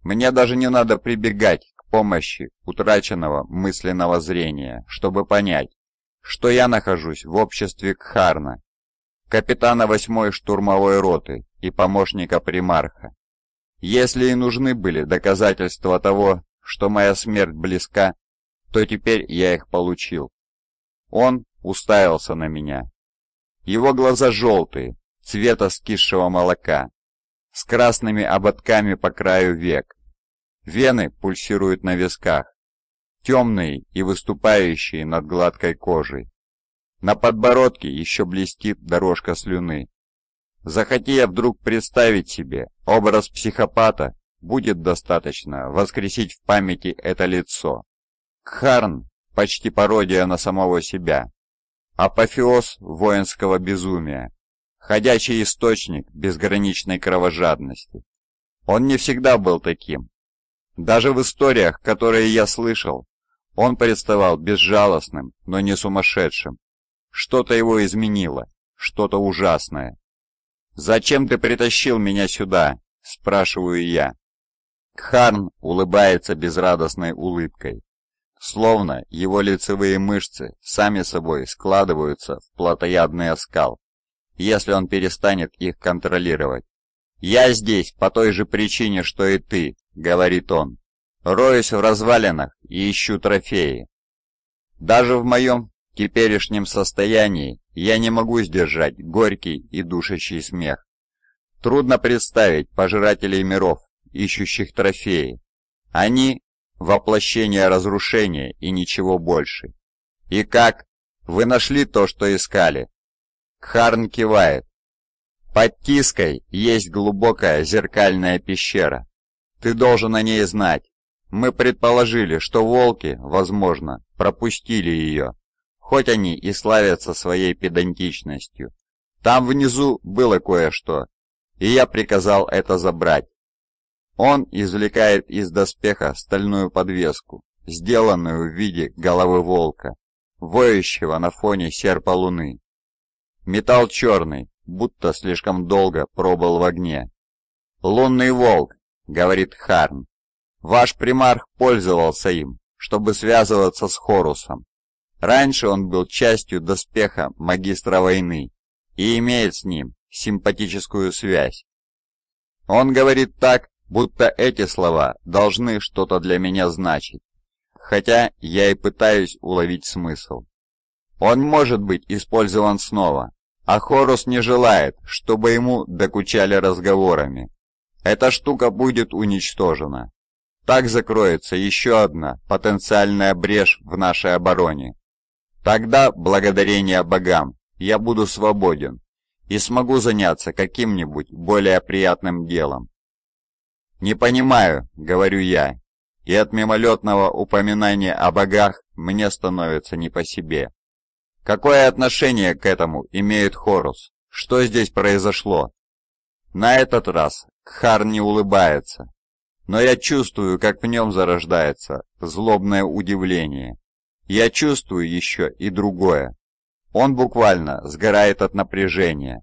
Мне даже не надо прибегать к помощи утраченного мысленного зрения, чтобы понять, что я нахожусь в обществе Кхарна капитана восьмой штурмовой роты и помощника примарха. Если и нужны были доказательства того, что моя смерть близка, то теперь я их получил. Он уставился на меня. Его глаза желтые, цвета скисшего молока, с красными ободками по краю век. Вены пульсируют на висках, темные и выступающие над гладкой кожей. На подбородке еще блестит дорожка слюны. Захоти я вдруг представить себе образ психопата, будет достаточно воскресить в памяти это лицо. Кхарн – почти пародия на самого себя. Апофеоз воинского безумия. Ходячий источник безграничной кровожадности. Он не всегда был таким. Даже в историях, которые я слышал, он представал безжалостным, но не сумасшедшим. Что-то его изменило, что-то ужасное. «Зачем ты притащил меня сюда?» – спрашиваю я. Кхарн улыбается безрадостной улыбкой. Словно его лицевые мышцы сами собой складываются в плотоядный оскал, если он перестанет их контролировать. «Я здесь по той же причине, что и ты», — говорит он. «Роюсь в развалинах и ищу трофеи». Даже в моем теперешнем состоянии я не могу сдержать горький и душащий смех. Трудно представить пожирателей миров, ищущих трофеи. Они – воплощение разрушения и ничего больше. И как? Вы нашли то, что искали. Кхарн кивает. Под Тиской есть глубокая зеркальная пещера. Ты должен о ней знать. Мы предположили, что волки, возможно, пропустили ее хоть они и славятся своей педантичностью. Там внизу было кое-что, и я приказал это забрать. Он извлекает из доспеха стальную подвеску, сделанную в виде головы волка, воющего на фоне серпа луны. Металл черный, будто слишком долго пробыл в огне. «Лунный волк», — говорит Харн, — «ваш примарх пользовался им, чтобы связываться с Хорусом. Раньше он был частью доспеха магистра войны и имеет с ним симпатическую связь. Он говорит так, будто эти слова должны что-то для меня значить, хотя я и пытаюсь уловить смысл. Он может быть использован снова, а Хорус не желает, чтобы ему докучали разговорами. Эта штука будет уничтожена. Так закроется еще одна потенциальная брешь в нашей обороне. Тогда, благодарение богам, я буду свободен и смогу заняться каким-нибудь более приятным делом. «Не понимаю», — говорю я, и от мимолетного упоминания о богах мне становится не по себе. Какое отношение к этому имеет Хорус? Что здесь произошло? На этот раз Кхар не улыбается, но я чувствую, как в нем зарождается злобное удивление. Я чувствую еще и другое. Он буквально сгорает от напряжения,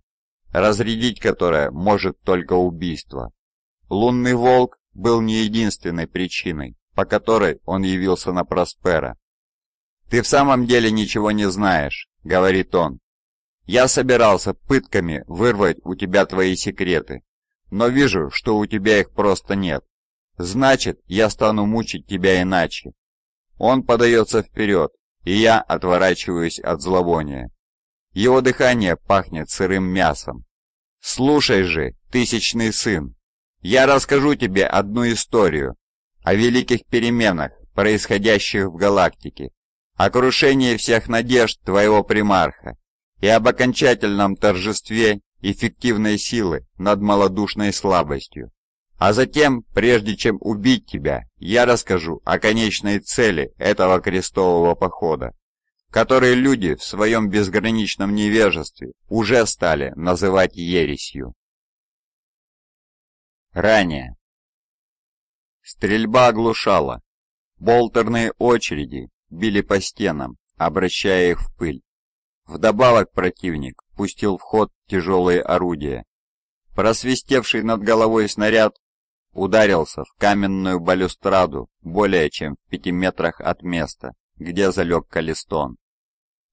разрядить которое может только убийство. Лунный волк был не единственной причиной, по которой он явился на Проспера. «Ты в самом деле ничего не знаешь», — говорит он. «Я собирался пытками вырвать у тебя твои секреты, но вижу, что у тебя их просто нет. Значит, я стану мучить тебя иначе. Он подается вперед, и я отворачиваюсь от зловония. Его дыхание пахнет сырым мясом. «Слушай же, тысячный сын, я расскажу тебе одну историю о великих переменах, происходящих в галактике, о крушении всех надежд твоего примарха и об окончательном торжестве эффективной силы над малодушной слабостью. А затем, прежде чем убить тебя, я расскажу о конечной цели этого крестового похода, который люди в своем безграничном невежестве уже стали называть ересью. Ранее. Стрельба оглушала. Болтерные очереди били по стенам, обращая их в пыль. Вдобавок противник пустил в ход тяжелые орудия. Просвистевший над головой снаряд ударился в каменную балюстраду более чем в пяти метрах от места, где залег Калистон.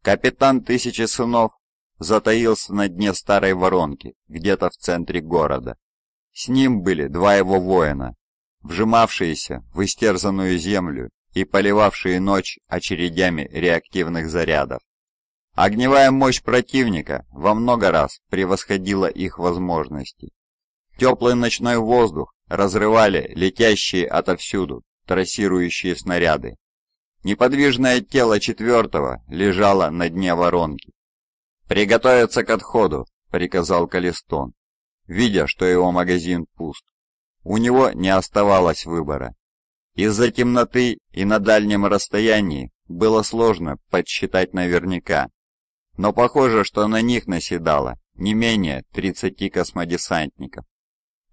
Капитан Тысячи Сынов затаился на дне старой воронки, где-то в центре города. С ним были два его воина, вжимавшиеся в истерзанную землю и поливавшие ночь очередями реактивных зарядов. Огневая мощь противника во много раз превосходила их возможности, Теплый ночной воздух разрывали летящие отовсюду трассирующие снаряды. Неподвижное тело четвертого лежало на дне воронки. «Приготовиться к отходу», — приказал Калистон, видя, что его магазин пуст. У него не оставалось выбора. Из-за темноты и на дальнем расстоянии было сложно подсчитать наверняка. Но похоже, что на них наседало не менее 30 космодесантников.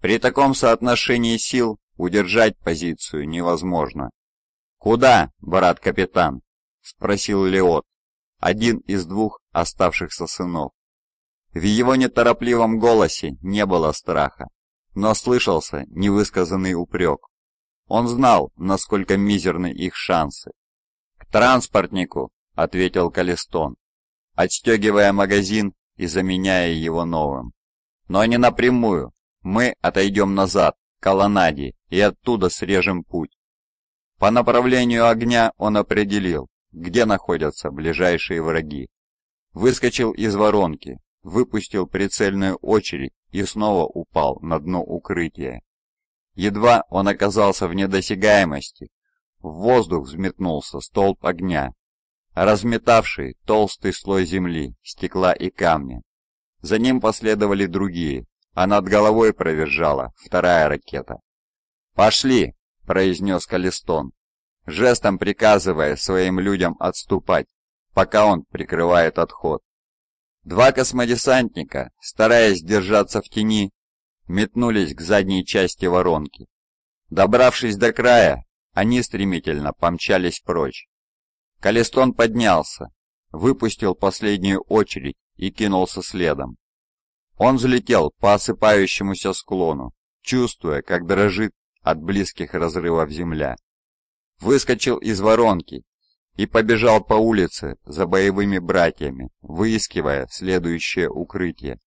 При таком соотношении сил удержать позицию невозможно. «Куда, брат-капитан?» — спросил Леот, один из двух оставшихся сынов. В его неторопливом голосе не было страха, но слышался невысказанный упрек. Он знал, насколько мизерны их шансы. «К транспортнику!» — ответил Калистон, отстегивая магазин и заменяя его новым. «Но не напрямую, мы отойдем назад, к колоннаде, и оттуда срежем путь. По направлению огня он определил, где находятся ближайшие враги. Выскочил из воронки, выпустил прицельную очередь и снова упал на дно укрытия. Едва он оказался в недосягаемости, в воздух взметнулся столб огня, разметавший толстый слой земли, стекла и камня. За ним последовали другие, а над головой провизжала вторая ракета. «Пошли!» — произнес Калистон, жестом приказывая своим людям отступать, пока он прикрывает отход. Два космодесантника, стараясь держаться в тени, метнулись к задней части воронки. Добравшись до края, они стремительно помчались прочь. Калистон поднялся, выпустил последнюю очередь и кинулся следом. Он взлетел по осыпающемуся склону, чувствуя, как дрожит от близких разрывов земля. Выскочил из воронки и побежал по улице за боевыми братьями, выискивая следующее укрытие.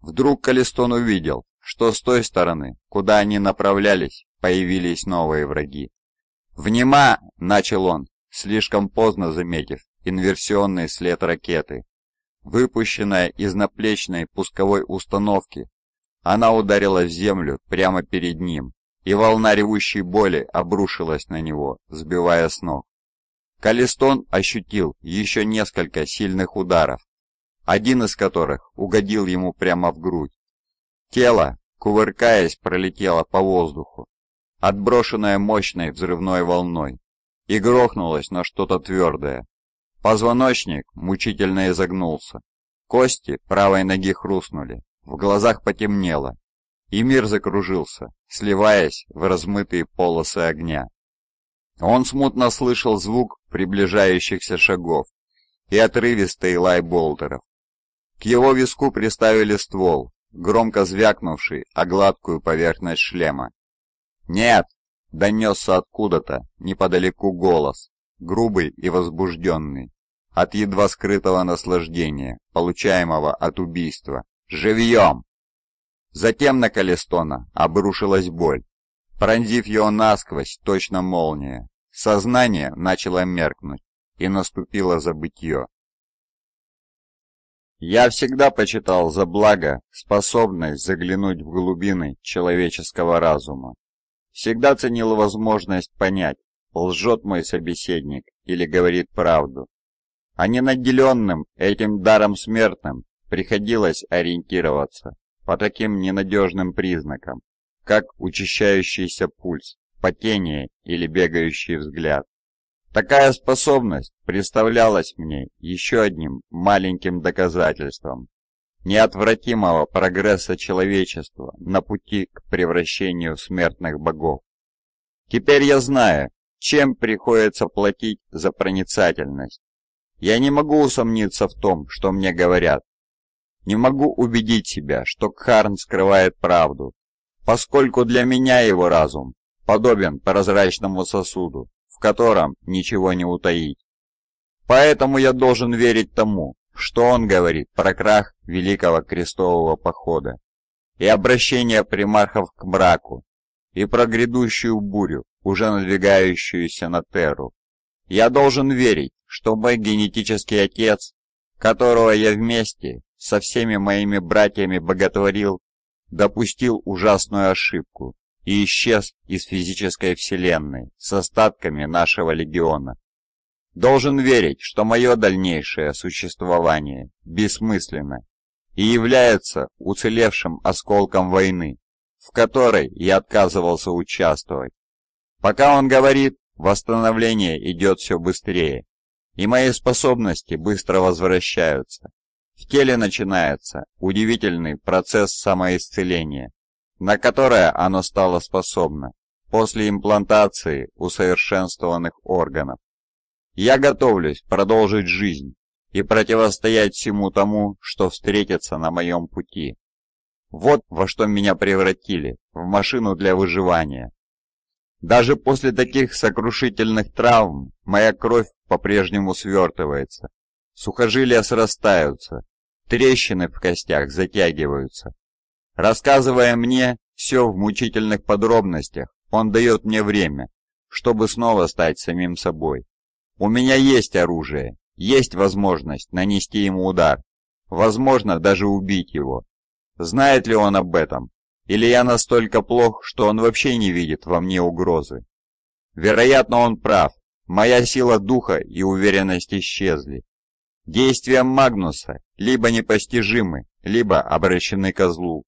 Вдруг Калистон увидел, что с той стороны, куда они направлялись, появились новые враги. «Внима!» — начал он, слишком поздно заметив инверсионный след ракеты, Выпущенная из наплечной пусковой установки, она ударила в землю прямо перед ним, и волна ревущей боли обрушилась на него, сбивая с ног. Калистон ощутил еще несколько сильных ударов, один из которых угодил ему прямо в грудь. Тело, кувыркаясь, пролетело по воздуху, отброшенное мощной взрывной волной, и грохнулось на что-то твердое. Позвоночник мучительно изогнулся. Кости правой ноги хрустнули, в глазах потемнело, и мир закружился, сливаясь в размытые полосы огня. Он смутно слышал звук приближающихся шагов и отрывистый лай болтеров. К его виску приставили ствол, громко звякнувший о гладкую поверхность шлема. «Нет!» — донесся откуда-то, неподалеку голос, грубый и возбужденный от едва скрытого наслаждения, получаемого от убийства. «Живьем!» Затем на Калистона обрушилась боль, пронзив ее насквозь точно молния. Сознание начало меркнуть, и наступило забытье. Я всегда почитал за благо способность заглянуть в глубины человеческого разума. Всегда ценил возможность понять, лжет мой собеседник или говорит правду а не наделенным этим даром смертным приходилось ориентироваться по таким ненадежным признакам, как учащающийся пульс, потение или бегающий взгляд. Такая способность представлялась мне еще одним маленьким доказательством неотвратимого прогресса человечества на пути к превращению в смертных богов. Теперь я знаю, чем приходится платить за проницательность я не могу усомниться в том, что мне говорят. Не могу убедить себя, что Кхарн скрывает правду, поскольку для меня его разум подобен прозрачному сосуду, в котором ничего не утаить. Поэтому я должен верить тому, что он говорит про крах Великого Крестового Похода и обращение примархов к мраку, и про грядущую бурю, уже надвигающуюся на Терру. Я должен верить, что мой генетический отец, которого я вместе со всеми моими братьями боготворил, допустил ужасную ошибку и исчез из физической вселенной с остатками нашего легиона. Должен верить, что мое дальнейшее существование бессмысленно и является уцелевшим осколком войны, в которой я отказывался участвовать. Пока он говорит, Восстановление идет все быстрее, и мои способности быстро возвращаются. В теле начинается удивительный процесс самоисцеления, на которое оно стало способно после имплантации усовершенствованных органов. Я готовлюсь продолжить жизнь и противостоять всему тому, что встретится на моем пути. Вот во что меня превратили, в машину для выживания. Даже после таких сокрушительных травм моя кровь по-прежнему свертывается. Сухожилия срастаются, трещины в костях затягиваются. Рассказывая мне все в мучительных подробностях, он дает мне время, чтобы снова стать самим собой. У меня есть оружие, есть возможность нанести ему удар, возможно, даже убить его. Знает ли он об этом? Или я настолько плох, что он вообще не видит во мне угрозы? Вероятно, он прав. Моя сила духа и уверенность исчезли. Действия Магнуса либо непостижимы, либо обращены ко злу.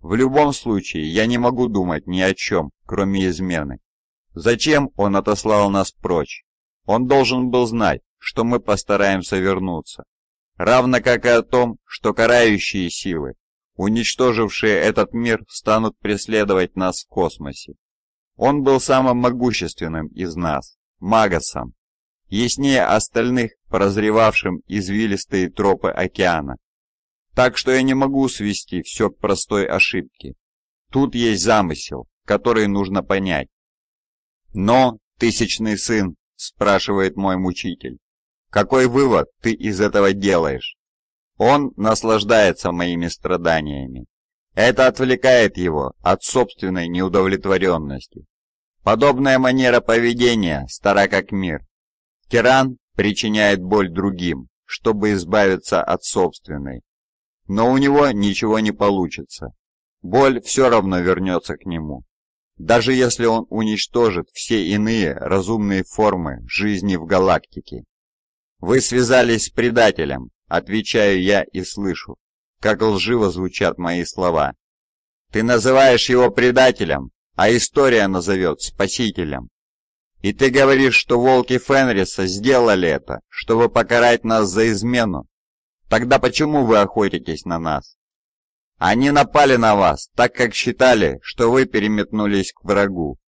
В любом случае, я не могу думать ни о чем, кроме измены. Зачем он отослал нас прочь? Он должен был знать, что мы постараемся вернуться. Равно как и о том, что карающие силы уничтожившие этот мир, станут преследовать нас в космосе. Он был самым могущественным из нас, Магасом, яснее остальных, прозревавшим извилистые тропы океана. Так что я не могу свести все к простой ошибке. Тут есть замысел, который нужно понять. Но, тысячный сын, спрашивает мой мучитель, какой вывод ты из этого делаешь? Он наслаждается моими страданиями. Это отвлекает его от собственной неудовлетворенности. Подобная манера поведения стара как мир. Керан причиняет боль другим, чтобы избавиться от собственной. Но у него ничего не получится. Боль все равно вернется к нему. Даже если он уничтожит все иные разумные формы жизни в галактике. Вы связались с предателем, Отвечаю я и слышу, как лживо звучат мои слова. Ты называешь его предателем, а история назовет спасителем. И ты говоришь, что волки Фенриса сделали это, чтобы покарать нас за измену. Тогда почему вы охотитесь на нас? Они напали на вас, так как считали, что вы переметнулись к врагу.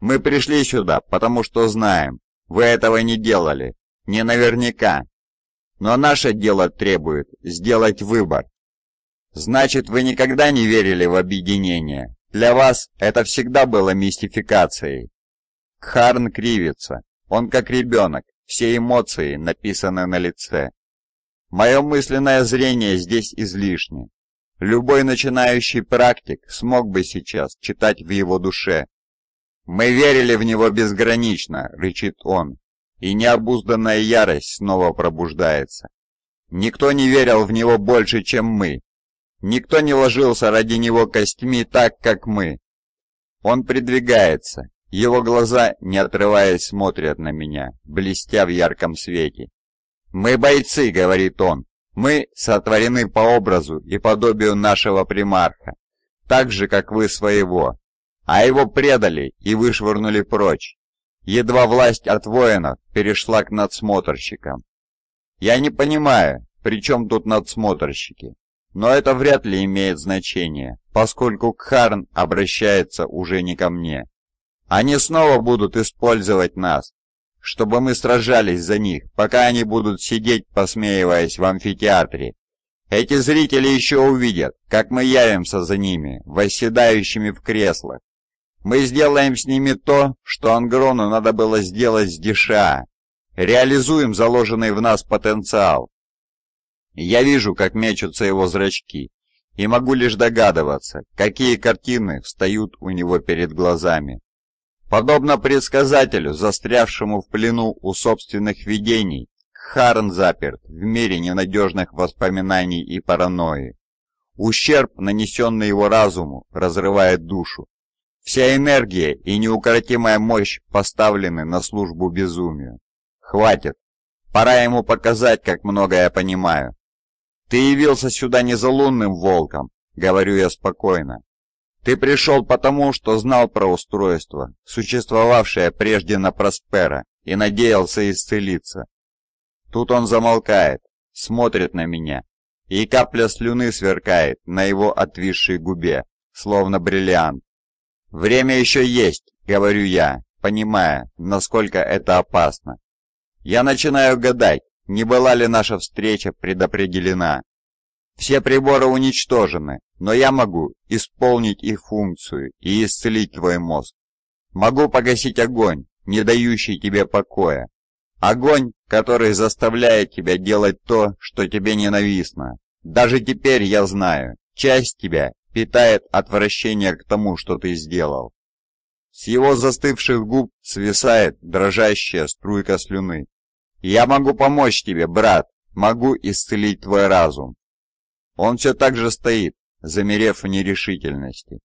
Мы пришли сюда, потому что знаем, вы этого не делали. Не наверняка, но наше дело требует сделать выбор. Значит, вы никогда не верили в объединение. Для вас это всегда было мистификацией. Кхарн кривится. Он как ребенок. Все эмоции написаны на лице. Мое мысленное зрение здесь излишне. Любой начинающий практик смог бы сейчас читать в его душе. «Мы верили в него безгранично», — рычит он и необузданная ярость снова пробуждается. Никто не верил в него больше, чем мы. Никто не ложился ради него костьми так, как мы. Он придвигается. Его глаза, не отрываясь, смотрят на меня, блестя в ярком свете. «Мы бойцы», — говорит он. «Мы сотворены по образу и подобию нашего примарха, так же, как вы своего. А его предали и вышвырнули прочь. Едва власть от воинов перешла к надсмотрщикам. Я не понимаю, при чем тут надсмотрщики, но это вряд ли имеет значение, поскольку Кхарн обращается уже не ко мне. Они снова будут использовать нас, чтобы мы сражались за них, пока они будут сидеть, посмеиваясь в амфитеатре. Эти зрители еще увидят, как мы явимся за ними, восседающими в креслах, мы сделаем с ними то, что Ангрону надо было сделать с Диша. Реализуем заложенный в нас потенциал. Я вижу, как мечутся его зрачки, и могу лишь догадываться, какие картины встают у него перед глазами. Подобно предсказателю, застрявшему в плену у собственных видений, Харн заперт в мире ненадежных воспоминаний и паранойи. Ущерб, нанесенный его разуму, разрывает душу, Вся энергия и неукротимая мощь поставлены на службу безумию. Хватит. Пора ему показать, как много я понимаю. Ты явился сюда не за лунным волком, говорю я спокойно. Ты пришел потому, что знал про устройство, существовавшее прежде на Проспера, и надеялся исцелиться. Тут он замолкает, смотрит на меня, и капля слюны сверкает на его отвисшей губе, словно бриллиант. «Время еще есть», — говорю я, понимая, насколько это опасно. Я начинаю гадать, не была ли наша встреча предопределена. Все приборы уничтожены, но я могу исполнить их функцию и исцелить твой мозг. Могу погасить огонь, не дающий тебе покоя. Огонь, который заставляет тебя делать то, что тебе ненавистно. Даже теперь я знаю, часть тебя питает отвращение к тому, что ты сделал. С его застывших губ свисает дрожащая струйка слюны. «Я могу помочь тебе, брат, могу исцелить твой разум». Он все так же стоит, замерев в нерешительности.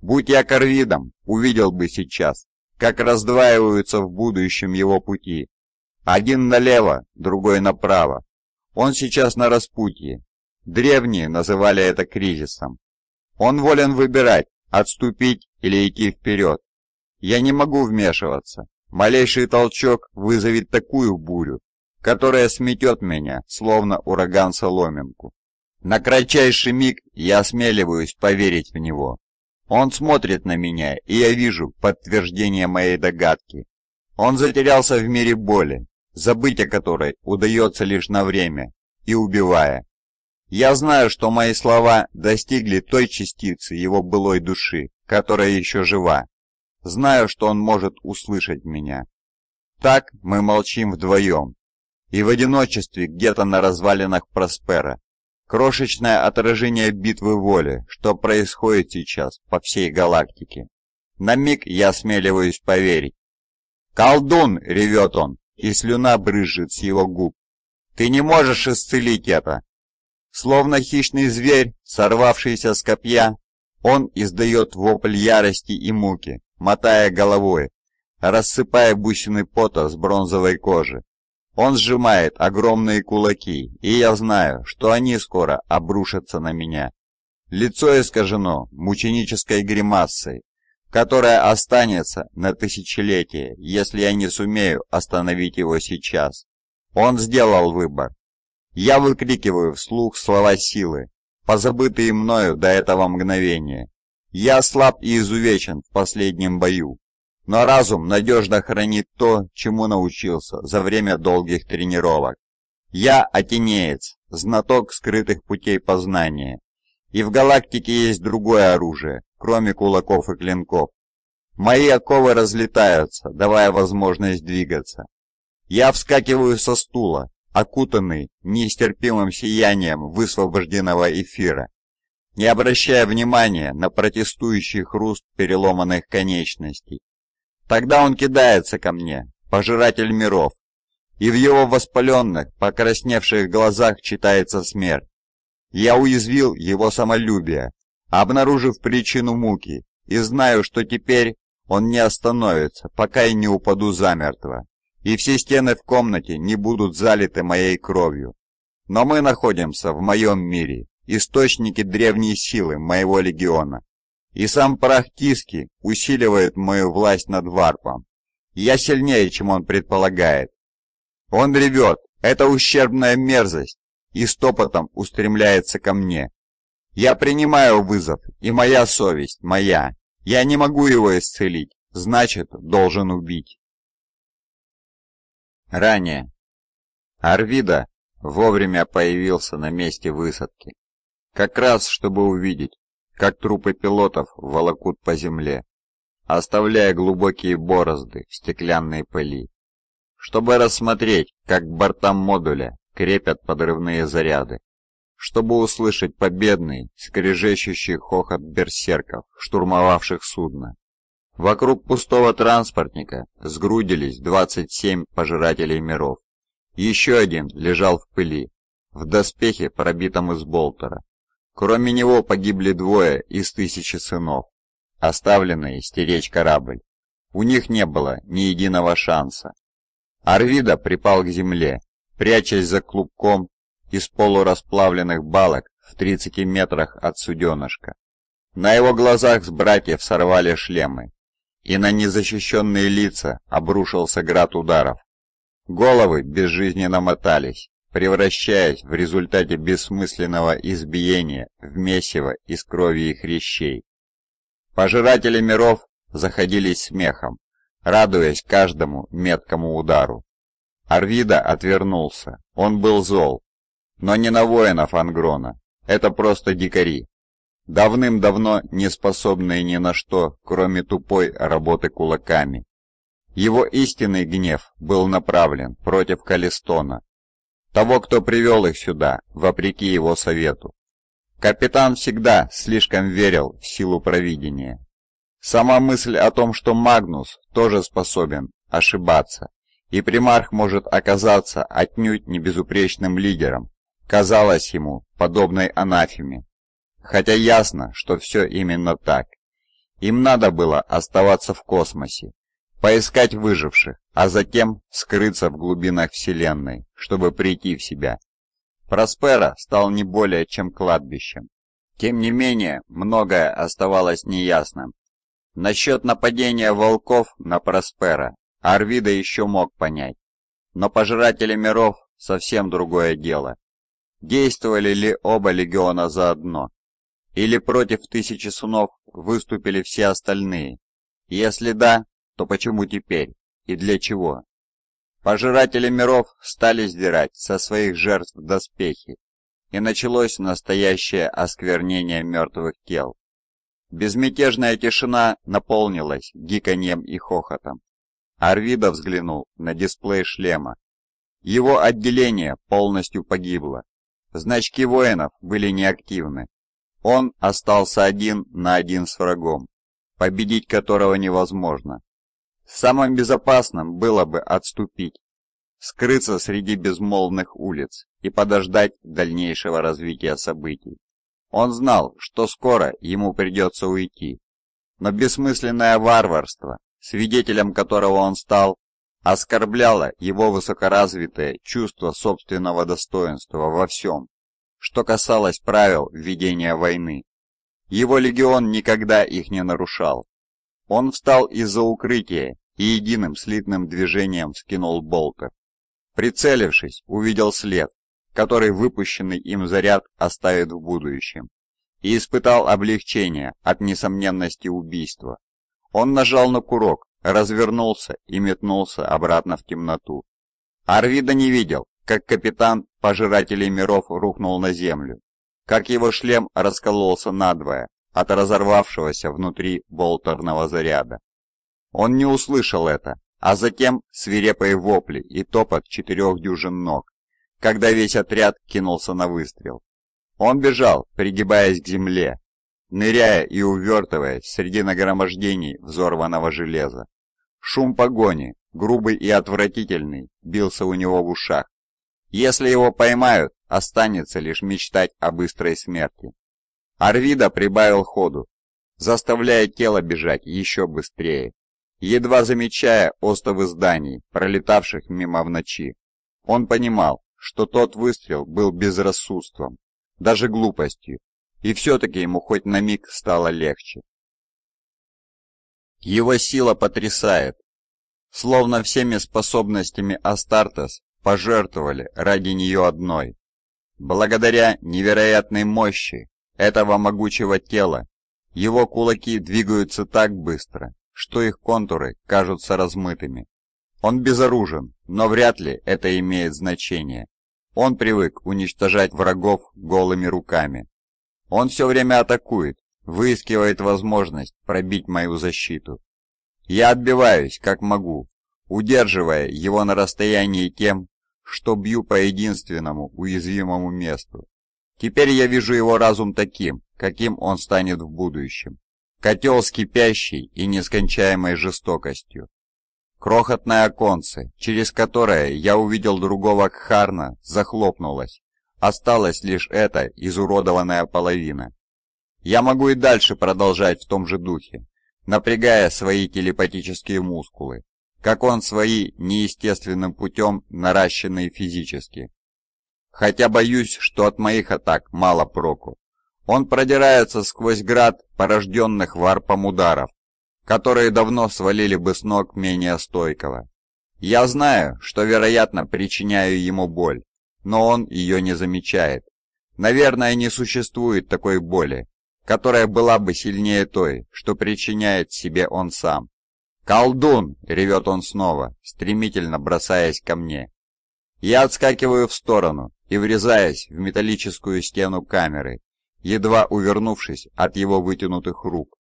Будь я корвидом, увидел бы сейчас, как раздваиваются в будущем его пути. Один налево, другой направо. Он сейчас на распутье. Древние называли это кризисом. Он волен выбирать, отступить или идти вперед. Я не могу вмешиваться. Малейший толчок вызовет такую бурю, которая сметет меня, словно ураган соломинку. На кратчайший миг я осмеливаюсь поверить в него. Он смотрит на меня, и я вижу подтверждение моей догадки. Он затерялся в мире боли, забыть о которой удается лишь на время и убивая. Я знаю, что мои слова достигли той частицы его былой души, которая еще жива. Знаю, что он может услышать меня. Так мы молчим вдвоем. И в одиночестве где-то на развалинах Проспера. Крошечное отражение битвы воли, что происходит сейчас по всей галактике. На миг я осмеливаюсь поверить. «Колдун!» — ревет он, и слюна брызжет с его губ. «Ты не можешь исцелить это! Словно хищный зверь, сорвавшийся с копья, он издает вопль ярости и муки, мотая головой, рассыпая бусины пота с бронзовой кожи. Он сжимает огромные кулаки, и я знаю, что они скоро обрушатся на меня. Лицо искажено мученической гримасой, которая останется на тысячелетие, если я не сумею остановить его сейчас. Он сделал выбор, я выкрикиваю вслух слова силы, позабытые мною до этого мгновения. Я слаб и изувечен в последнем бою, но разум надежно хранит то, чему научился за время долгих тренировок. Я атенеец, знаток скрытых путей познания, и в галактике есть другое оружие, кроме кулаков и клинков. Мои оковы разлетаются, давая возможность двигаться. Я вскакиваю со стула, окутанный нестерпимым сиянием высвобожденного эфира. Не обращая внимания на протестующий хруст переломанных конечностей. Тогда он кидается ко мне, пожиратель миров, и в его воспаленных, покрасневших глазах читается смерть. Я уязвил его самолюбие, обнаружив причину муки, и знаю, что теперь он не остановится, пока я не упаду замертво и все стены в комнате не будут залиты моей кровью. Но мы находимся в моем мире, Источники древней силы моего легиона. И сам прах Тиски усиливает мою власть над варпом. Я сильнее, чем он предполагает. Он ревет, это ущербная мерзость, и стопотом устремляется ко мне. Я принимаю вызов, и моя совесть моя. Я не могу его исцелить, значит, должен убить. Ранее. Арвида вовремя появился на месте высадки. Как раз, чтобы увидеть, как трупы пилотов волокут по земле, оставляя глубокие борозды в стеклянной пыли. Чтобы рассмотреть, как к бортам модуля крепят подрывные заряды. Чтобы услышать победный, скрежещущий хохот берсерков, штурмовавших судно. Вокруг пустого транспортника сгрудились 27 пожирателей миров. Еще один лежал в пыли, в доспехе, пробитом из болтера. Кроме него погибли двое из тысячи сынов, оставленные стеречь корабль. У них не было ни единого шанса. Арвида припал к земле, прячась за клубком из полурасплавленных балок в 30 метрах от суденышка. На его глазах с братьев сорвали шлемы, и на незащищенные лица обрушился град ударов. Головы безжизненно мотались, превращаясь в результате бессмысленного избиения в месиво из крови и хрящей. Пожиратели миров заходились смехом, радуясь каждому меткому удару. Арвида отвернулся, он был зол, но не на воинов Ангрона, это просто дикари давным-давно не способный ни на что, кроме тупой работы кулаками. Его истинный гнев был направлен против Калистона, того, кто привел их сюда, вопреки его совету. Капитан всегда слишком верил в силу провидения. Сама мысль о том, что Магнус тоже способен ошибаться, и примарх может оказаться отнюдь не безупречным лидером, казалась ему подобной анафеме хотя ясно, что все именно так. Им надо было оставаться в космосе, поискать выживших, а затем скрыться в глубинах Вселенной, чтобы прийти в себя. Проспера стал не более чем кладбищем. Тем не менее, многое оставалось неясным. Насчет нападения волков на Проспера Арвида еще мог понять. Но пожиратели миров совсем другое дело. Действовали ли оба легиона заодно? Или против тысячи сынов выступили все остальные? Если да, то почему теперь и для чего? Пожиратели миров стали сдирать со своих жертв доспехи, и началось настоящее осквернение мертвых тел. Безмятежная тишина наполнилась гиканьем и хохотом. Арвида взглянул на дисплей шлема. Его отделение полностью погибло. Значки воинов были неактивны. Он остался один на один с врагом, победить которого невозможно. Самым безопасным было бы отступить, скрыться среди безмолвных улиц и подождать дальнейшего развития событий. Он знал, что скоро ему придется уйти, но бессмысленное варварство, свидетелем которого он стал, оскорбляло его высокоразвитое чувство собственного достоинства во всем, что касалось правил ведения войны. Его легион никогда их не нарушал. Он встал из-за укрытия и единым слитным движением скинул болтер. Прицелившись, увидел след, который выпущенный им заряд оставит в будущем, и испытал облегчение от несомненности убийства. Он нажал на курок, развернулся и метнулся обратно в темноту. Арвида не видел, как капитан пожирателей миров рухнул на землю, как его шлем раскололся надвое от разорвавшегося внутри болтерного заряда. Он не услышал это, а затем свирепые вопли и топот четырех дюжин ног, когда весь отряд кинулся на выстрел. Он бежал, пригибаясь к земле, ныряя и увертываясь среди нагромождений взорванного железа. Шум погони, грубый и отвратительный, бился у него в ушах, если его поймают, останется лишь мечтать о быстрой смерти. Арвида прибавил ходу, заставляя тело бежать еще быстрее, едва замечая остовы зданий, пролетавших мимо в ночи. Он понимал, что тот выстрел был безрассудством, даже глупостью, и все-таки ему хоть на миг стало легче. Его сила потрясает. Словно всеми способностями Астартес пожертвовали ради нее одной. Благодаря невероятной мощи этого могучего тела, его кулаки двигаются так быстро, что их контуры кажутся размытыми. Он безоружен, но вряд ли это имеет значение. Он привык уничтожать врагов голыми руками. Он все время атакует, выискивает возможность пробить мою защиту. Я отбиваюсь, как могу, удерживая его на расстоянии тем, что бью по единственному уязвимому месту. Теперь я вижу его разум таким, каким он станет в будущем. Котел с кипящей и нескончаемой жестокостью. Крохотное оконце, через которое я увидел другого Кхарна, захлопнулось. Осталась лишь эта изуродованная половина. Я могу и дальше продолжать в том же духе, напрягая свои телепатические мускулы, как он свои неестественным путем наращенные физически. Хотя боюсь, что от моих атак мало проку. Он продирается сквозь град порожденных варпом ударов, которые давно свалили бы с ног менее стойкого. Я знаю, что, вероятно, причиняю ему боль, но он ее не замечает. Наверное, не существует такой боли, которая была бы сильнее той, что причиняет себе он сам. «Колдун!» — ревет он снова, стремительно бросаясь ко мне. Я отскакиваю в сторону и врезаясь в металлическую стену камеры, едва увернувшись от его вытянутых рук.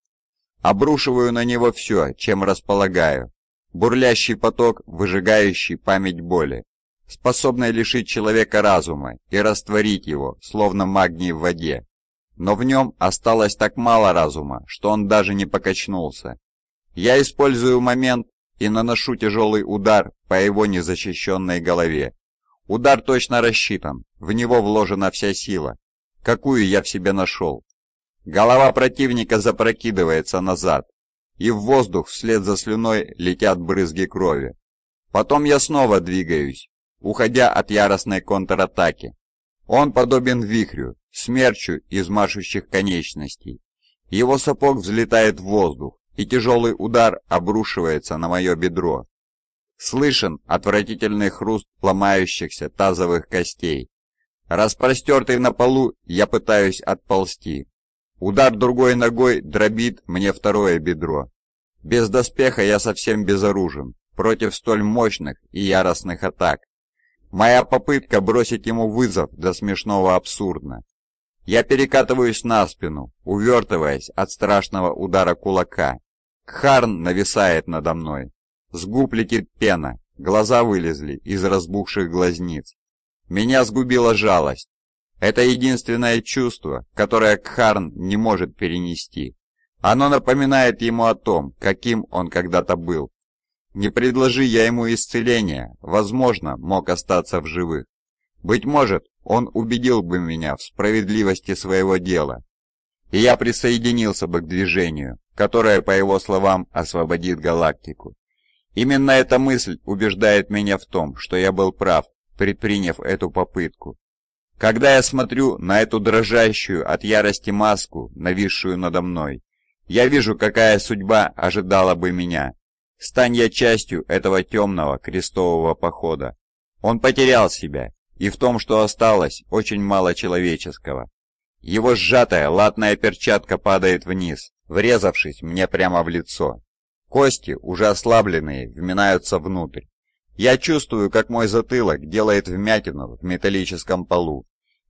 Обрушиваю на него все, чем располагаю. Бурлящий поток, выжигающий память боли, способный лишить человека разума и растворить его, словно магний в воде. Но в нем осталось так мало разума, что он даже не покачнулся. Я использую момент и наношу тяжелый удар по его незащищенной голове. Удар точно рассчитан, в него вложена вся сила, какую я в себе нашел. Голова противника запрокидывается назад, и в воздух вслед за слюной летят брызги крови. Потом я снова двигаюсь, уходя от яростной контратаки. Он подобен вихрю, смерчу из машущих конечностей. Его сапог взлетает в воздух, и тяжелый удар обрушивается на мое бедро. Слышен отвратительный хруст ломающихся тазовых костей. Распростертый на полу, я пытаюсь отползти. Удар другой ногой дробит мне второе бедро. Без доспеха я совсем безоружен против столь мощных и яростных атак. Моя попытка бросить ему вызов до смешного абсурдна. Я перекатываюсь на спину, увертываясь от страшного удара кулака. Харн нависает надо мной. С губ летит пена, глаза вылезли из разбухших глазниц. Меня сгубила жалость. Это единственное чувство, которое Кхарн не может перенести. Оно напоминает ему о том, каким он когда-то был. Не предложи я ему исцеления, возможно, мог остаться в живых. Быть может, он убедил бы меня в справедливости своего дела. И я присоединился бы к движению, которая, по его словам, освободит галактику. Именно эта мысль убеждает меня в том, что я был прав, предприняв эту попытку. Когда я смотрю на эту дрожащую от ярости маску, нависшую надо мной, я вижу, какая судьба ожидала бы меня. Стань я частью этого темного крестового похода. Он потерял себя, и в том, что осталось, очень мало человеческого. Его сжатая латная перчатка падает вниз, врезавшись мне прямо в лицо. Кости, уже ослабленные, вминаются внутрь. Я чувствую, как мой затылок делает вмятину в металлическом полу,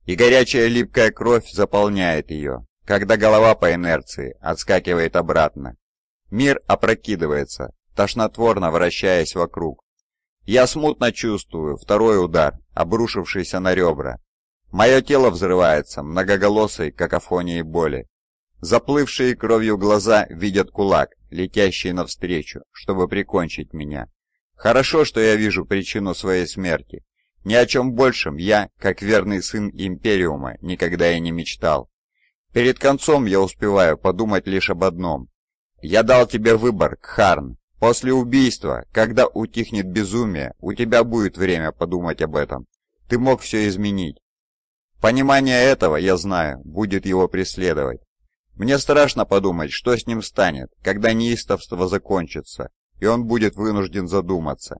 и горячая липкая кровь заполняет ее, когда голова по инерции отскакивает обратно. Мир опрокидывается, тошнотворно вращаясь вокруг. Я смутно чувствую второй удар, обрушившийся на ребра. Мое тело взрывается многоголосой какофонией боли. Заплывшие кровью глаза видят кулак, летящий навстречу, чтобы прикончить меня. Хорошо, что я вижу причину своей смерти. Ни о чем большем я, как верный сын Империума, никогда и не мечтал. Перед концом я успеваю подумать лишь об одном. Я дал тебе выбор, Кхарн. После убийства, когда утихнет безумие, у тебя будет время подумать об этом. Ты мог все изменить. Понимание этого, я знаю, будет его преследовать. Мне страшно подумать, что с ним станет, когда неистовство закончится, и он будет вынужден задуматься.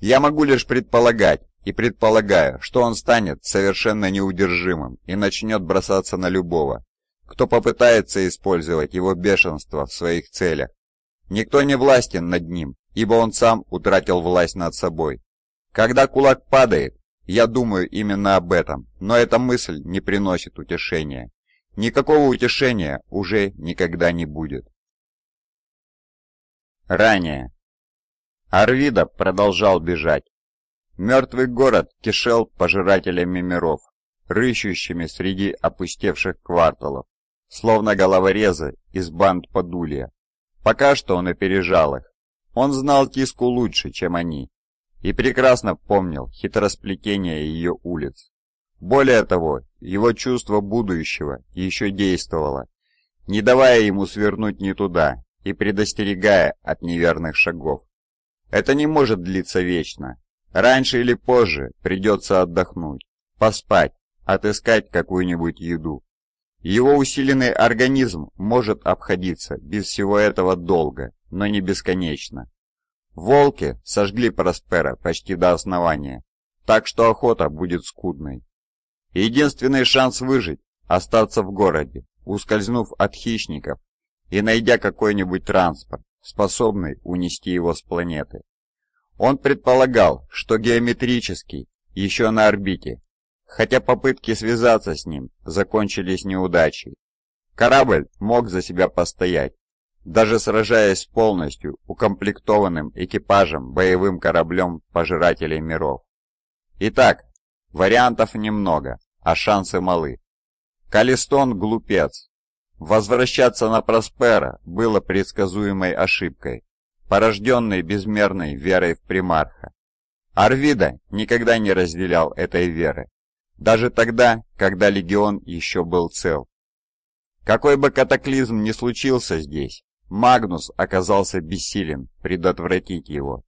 Я могу лишь предполагать, и предполагаю, что он станет совершенно неудержимым и начнет бросаться на любого, кто попытается использовать его бешенство в своих целях. Никто не властен над ним, ибо он сам утратил власть над собой. Когда кулак падает, я думаю именно об этом, но эта мысль не приносит утешения. Никакого утешения уже никогда не будет. Ранее. Арвида продолжал бежать. Мертвый город кишел пожирателями миров, рыщущими среди опустевших кварталов, словно головорезы из банд Подулья. Пока что он опережал их. Он знал Киску лучше, чем они, и прекрасно помнил хитросплетение ее улиц. Более того, его чувство будущего еще действовало, не давая ему свернуть не туда и предостерегая от неверных шагов. Это не может длиться вечно. Раньше или позже придется отдохнуть, поспать, отыскать какую-нибудь еду. Его усиленный организм может обходиться без всего этого долго, но не бесконечно. Волки сожгли Проспера почти до основания, так что охота будет скудной. Единственный шанс выжить – остаться в городе, ускользнув от хищников и найдя какой-нибудь транспорт, способный унести его с планеты. Он предполагал, что геометрический еще на орбите, хотя попытки связаться с ним закончились неудачей. Корабль мог за себя постоять, даже сражаясь с полностью укомплектованным экипажем боевым кораблем Пожирателей миров. Итак, Вариантов немного, а шансы малы. Калистон – глупец. Возвращаться на Проспера было предсказуемой ошибкой, порожденной безмерной верой в примарха. Арвида никогда не разделял этой веры, даже тогда, когда легион еще был цел. Какой бы катаклизм ни случился здесь, Магнус оказался бессилен предотвратить его.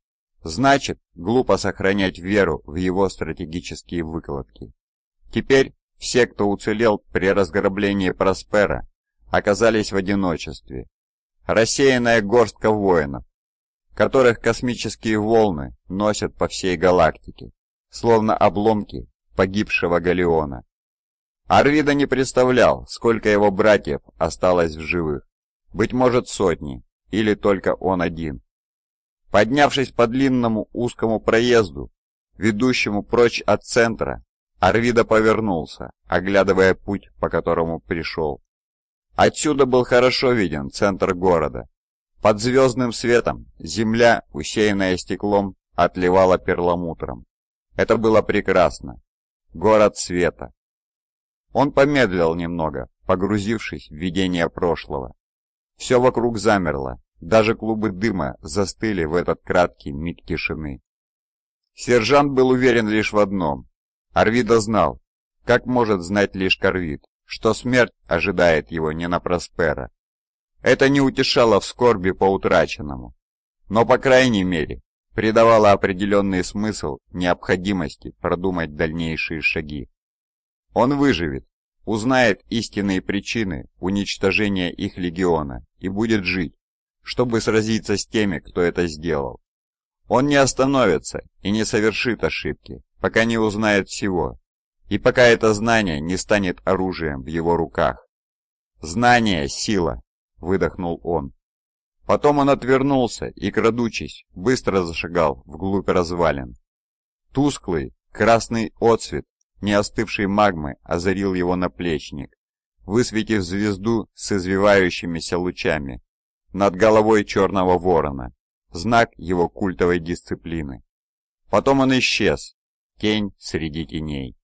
Значит, глупо сохранять веру в его стратегические выкладки. Теперь все, кто уцелел при разграблении Проспера, оказались в одиночестве. Рассеянная горстка воинов, которых космические волны носят по всей галактике, словно обломки погибшего галеона. Арвида не представлял, сколько его братьев осталось в живых. Быть может сотни, или только он один. Поднявшись по длинному узкому проезду, ведущему прочь от центра, Арвида повернулся, оглядывая путь, по которому пришел. Отсюда был хорошо виден центр города. Под звездным светом земля, усеянная стеклом, отливала перламутром. Это было прекрасно. Город света. Он помедлил немного, погрузившись в видение прошлого. Все вокруг замерло, даже клубы дыма застыли в этот краткий миг тишины. Сержант был уверен лишь в одном. Арвида знал, как может знать лишь Корвид, что смерть ожидает его не на Проспера. Это не утешало в скорби по утраченному, но, по крайней мере, придавало определенный смысл необходимости продумать дальнейшие шаги. Он выживет, узнает истинные причины уничтожения их легиона и будет жить, чтобы сразиться с теми, кто это сделал. Он не остановится и не совершит ошибки, пока не узнает всего, и пока это знание не станет оружием в его руках. «Знание — сила!» — выдохнул он. Потом он отвернулся и, крадучись, быстро зашагал вглубь развалин. Тусклый, красный отсвет не остывшей магмы озарил его наплечник, высветив звезду с извивающимися лучами, над головой черного ворона, знак его культовой дисциплины. Потом он исчез, тень среди теней.